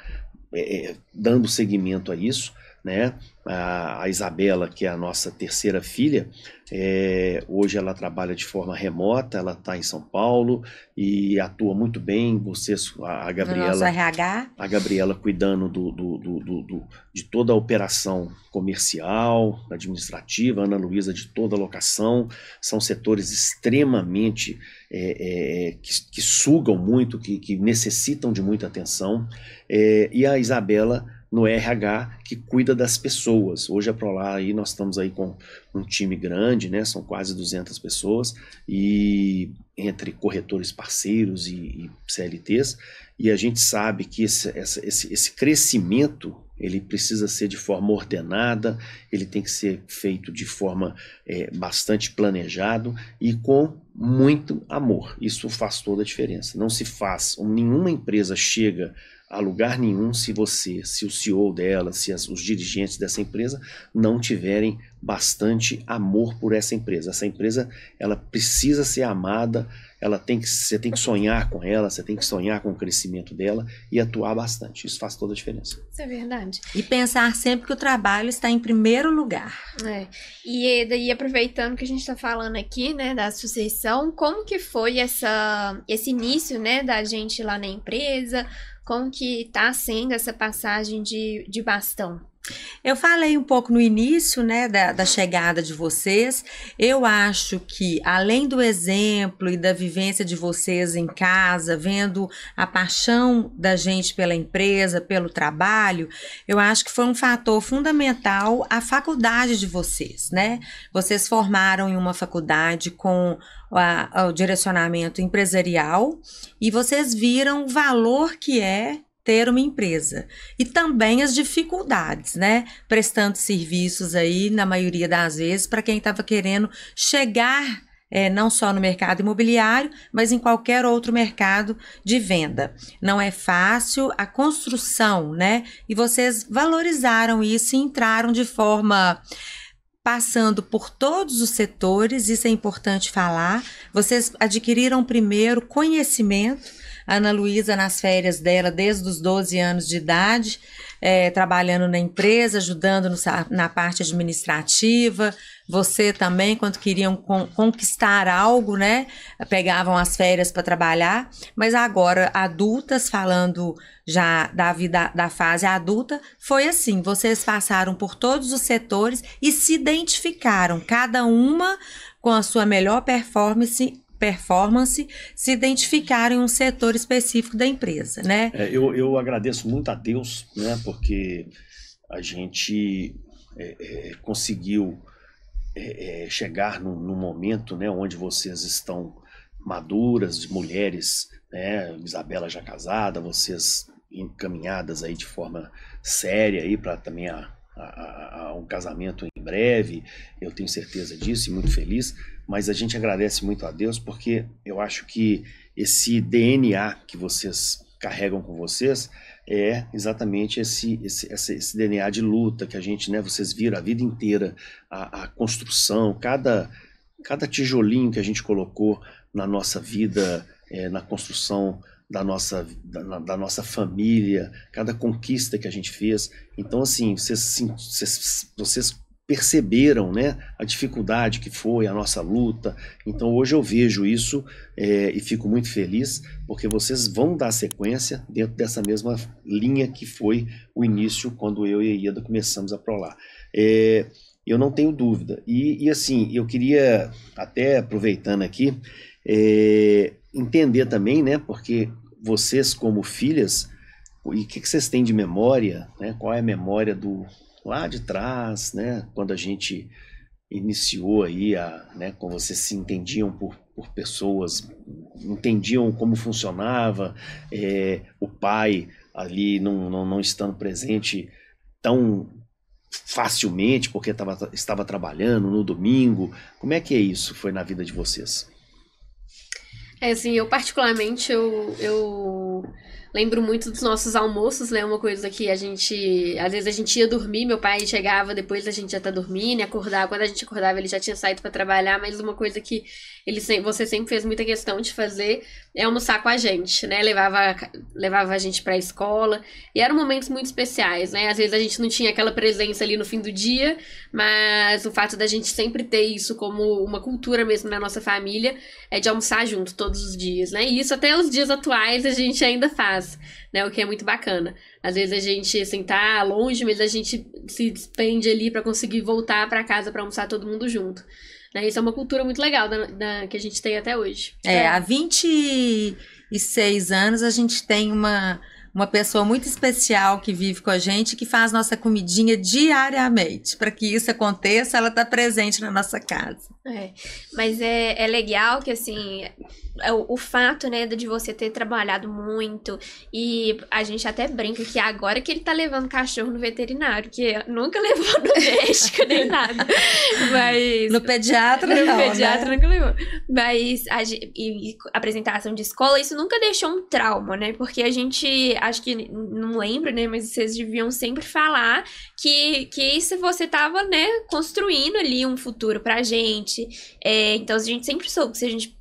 é, é dando seguimento a isso. Né? A, a Isabela, que é a nossa terceira filha, é, hoje ela trabalha de forma remota, ela está em São Paulo e atua muito bem. Você, a, a Gabriela. A Gabriela cuidando do, do, do, do, de toda a operação comercial, administrativa, Ana Luísa de toda a locação. São setores extremamente é, é, que, que, sugam muito, que, que, necessitam de muita atenção. É, e a Isabela no RH que cuida das pessoas. Hoje a é Prolar aí nós estamos aí com um time grande, né? São quase 200 pessoas e entre corretores parceiros e, e CLTs e a gente sabe que esse, esse, esse crescimento ele precisa ser de forma ordenada, ele tem que ser feito de forma é, bastante planejado e com muito amor. Isso faz toda a diferença. Não se faz, nenhuma empresa chega a lugar nenhum se você, se o CEO dela, se as, os dirigentes dessa empresa não tiverem bastante amor por essa empresa. Essa empresa, ela precisa ser amada, ela tem que, você tem que sonhar com ela, você tem que sonhar com o crescimento dela e atuar bastante. Isso faz toda a diferença. Isso é verdade. E pensar sempre que o trabalho está em primeiro lugar. É. E daí, aproveitando que a gente está falando aqui, né, da sucessão, como que foi essa, esse início, né, da gente lá na empresa? Como que está sendo essa passagem de, de bastão? Eu falei um pouco no início, né, da, da, chegada de vocês. Eu acho que, além do exemplo e da vivência de vocês em casa, vendo a paixão da gente pela empresa, pelo trabalho, eu acho que foi um fator fundamental a faculdade de vocês, né? Vocês formaram em uma faculdade com a, o direcionamento empresarial e vocês viram o valor que é ter uma empresa e também as dificuldades, né? Prestando serviços aí, na maioria das vezes, para quem estava querendo chegar é, não só no mercado imobiliário, mas em qualquer outro mercado de venda. Não é fácil a construção, né? E vocês valorizaram isso e entraram de forma passando por todos os setores, isso é importante falar. Vocês adquiriram primeiro conhecimento Ana Luísa, nas férias dela, desde os 12 anos de idade, é, trabalhando na empresa, ajudando no, na parte administrativa. Você também, quando queriam con conquistar algo, né? Pegavam as férias para trabalhar. Mas agora, adultas, falando já da vida da fase adulta, foi assim: vocês passaram por todos os setores e se identificaram, cada uma com a sua melhor performance performance se identificar em um setor específico da empresa, né? É, eu, eu agradeço muito a Deus, né? Porque a gente é, é, conseguiu é, é, chegar no momento, né? Onde vocês estão maduras, mulheres, né? Isabela já casada, vocês encaminhadas aí de forma séria aí para também a, a, a, um casamento breve, eu tenho certeza disso e muito feliz, mas a gente agradece muito a Deus porque eu acho que esse DNA que vocês carregam com vocês é exatamente esse, esse, esse, DNA de luta que a gente, né, vocês viram a vida inteira, a, a construção, cada, cada tijolinho que a gente colocou na nossa vida, é, na construção da nossa, da, da, nossa família, cada conquista que a gente fez. Então, assim, vocês, vocês, vocês perceberam né, a dificuldade que foi, a nossa luta. Então hoje eu vejo isso é, e fico muito feliz, porque vocês vão dar sequência dentro dessa mesma linha que foi o início quando eu e a Ieda começamos a prolar. É, eu não tenho dúvida. E, e, assim, eu queria, até aproveitando aqui, é, entender também, né, porque vocês como filhas, e o que, que vocês têm de memória, né, qual é a memória do, lá de trás, né, quando a gente iniciou aí a, né, com vocês se entendiam por, por pessoas, entendiam como funcionava, é, o pai ali não, não, não estando presente tão facilmente porque tava, estava trabalhando no domingo. Como é que é isso foi na vida de vocês? É assim, eu particularmente eu, eu Lembro muito dos nossos almoços, né? Uma coisa que a gente. Às vezes a gente ia dormir, meu pai chegava depois a gente já tá dormindo, acordava. Quando a gente acordava, ele já tinha saído para trabalhar, mas uma coisa que ele você sempre fez muita questão de fazer é almoçar com a gente, né? Levava, levava a gente pra escola. E eram momentos muito especiais, né? Às vezes a gente não tinha aquela presença ali no fim do dia, mas o fato da gente sempre ter isso como uma cultura mesmo na nossa família é de almoçar junto todos os dias, né? E isso até os dias atuais a gente ainda faz né? O que é muito bacana. Às vezes a gente, assim, tá longe, mas a gente se despende ali para conseguir voltar para casa para almoçar todo mundo junto. Né? Isso é uma cultura muito legal da, da, que a gente tem até hoje. É, é, há 26 anos a gente tem uma uma pessoa muito especial que vive com a gente, que faz nossa comidinha diariamente. Para que isso aconteça, ela está presente na nossa casa. É, mas é, é legal que, assim, é o, o, fato, né, de você ter trabalhado muito e a gente até brinca que agora que ele tá levando cachorro no veterinário, que nunca levou no México nem nada. Mas... No pediatra no pediatra né? nunca levou. Mas a, e, e apresentação de escola, isso nunca deixou um trauma, né? Porque a gente acho que não lembro, né? Mas vocês deviam sempre falar que, que isso você tava, né, construindo ali um futuro pra gente. É, então a gente sempre soube que se a gente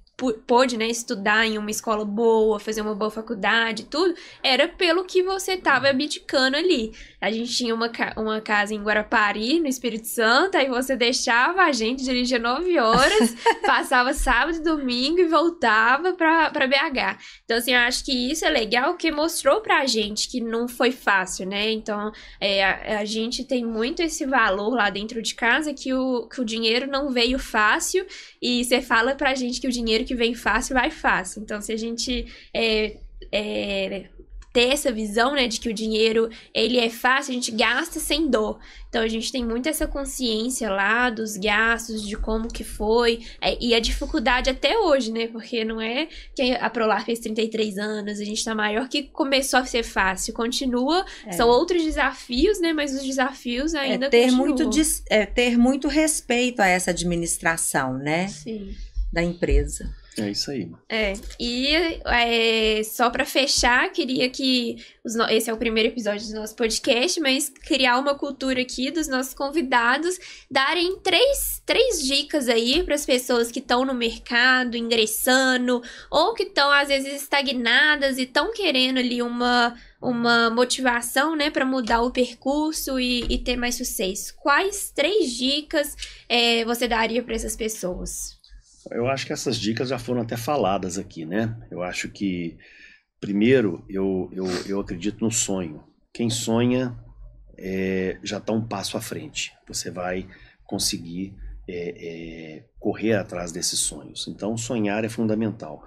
pôde né, estudar em uma escola boa, fazer uma boa faculdade, tudo, era pelo que você estava abdicando ali. A gente tinha uma, ca uma casa em Guarapari, no Espírito Santo, aí você deixava a gente dirigia nove horas, passava sábado e domingo e voltava para BH. Então, assim, eu acho que isso é legal, que mostrou para a gente que não foi fácil, né? Então, é, a, a gente tem muito esse valor lá dentro de casa que o, que o dinheiro não veio fácil e você fala pra gente que o dinheiro que vem fácil, vai fácil. Então, se a gente é, é, ter essa visão, né, de que o dinheiro ele é fácil, a gente gasta sem dor. Então a gente tem muito essa consciência lá dos gastos, de como que foi é, e a dificuldade até hoje, né? Porque não é que a Prolar fez 33 anos, a gente tá maior que começou a ser fácil, continua, é. são outros desafios, né, mas os desafios é ainda é ter continuam. muito é ter muito respeito a essa administração, né? Sim. Da empresa. É isso aí. É. E é, só para fechar, queria que. Os, esse é o primeiro episódio do nosso podcast, mas criar uma cultura aqui dos nossos convidados darem três, três dicas aí para as pessoas que estão no mercado, ingressando, ou que estão às vezes estagnadas e estão querendo ali uma, uma motivação, né, para mudar o percurso e, e, ter mais sucesso. Quais três dicas é, você daria para essas pessoas? Eu acho que essas dicas já foram até faladas aqui, né? Eu acho que, primeiro, eu, eu, eu acredito no sonho. Quem sonha é, já está um passo à frente. Você vai conseguir é, é, correr atrás desses sonhos. Então, sonhar é fundamental.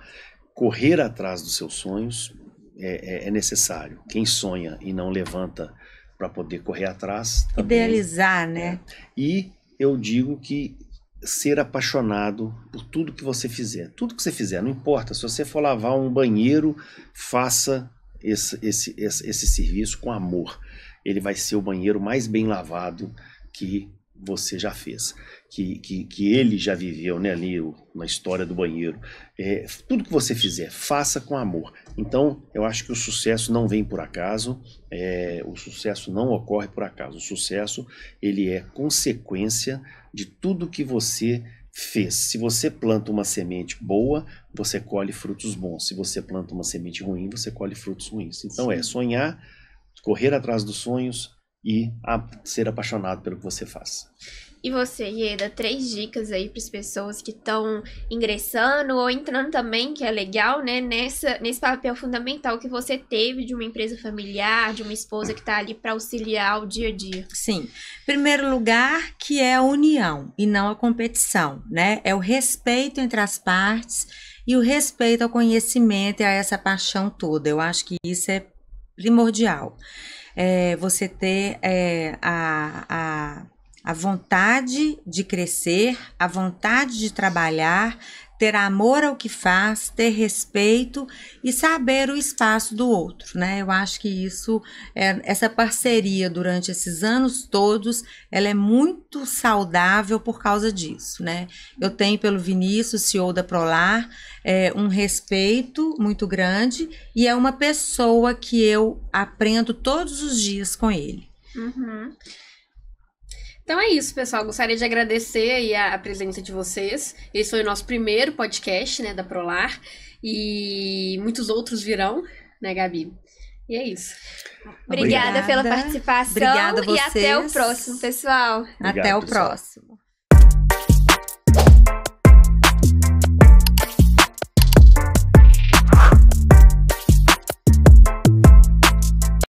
Correr atrás dos seus sonhos é, é, é necessário. Quem sonha e não levanta para poder correr atrás. Também, Idealizar, né? É. E eu digo que ser apaixonado por tudo que você fizer. Tudo que você fizer, não importa. Se você for lavar um banheiro, faça esse, esse, esse, esse serviço com amor. Ele vai ser o banheiro mais bem lavado que você já fez, que, que, que ele já viveu né, ali na história do banheiro. É, tudo que você fizer, faça com amor. Então, eu acho que o sucesso não vem por acaso, é, o sucesso não ocorre por acaso. O sucesso ele é consequência de tudo que você fez. Se você planta uma semente boa, você colhe frutos bons. Se você planta uma semente ruim, você colhe frutos ruins. Então é Sim. é sonhar, correr atrás dos sonhos, e a ser apaixonado pelo que você faz. E você, Ieda, três dicas aí para as pessoas que estão ingressando ou entrando também, que é legal, né? Nessa, nesse papel fundamental que você teve de uma empresa familiar, de uma esposa que está ali para auxiliar o dia a dia. Sim. Primeiro lugar, que é a união e não a competição, né? É o respeito entre as partes e o respeito ao conhecimento e a essa paixão toda. Eu acho que isso é primordial é, você ter é, a, a, a vontade de crescer, a vontade de trabalhar, ter amor ao que faz, ter respeito e saber o espaço do outro, né? Eu acho que isso, é, essa parceria durante esses anos todos, ela é muito saudável por causa disso, né? Eu tenho pelo Vinícius, CEO da Prolar, é, um respeito muito grande e é uma pessoa que eu aprendo todos os dias com ele. Uhum. Então é isso, pessoal. Gostaria de agradecer a, a presença de vocês. Esse foi o nosso primeiro podcast, né, da Prolar. E muitos outros virão, né, Gabi? E é isso. Obrigada, Obrigada pela participação. Obrigada a vocês. E até o próximo, pessoal. Obrigado, até o pessoal. próximo.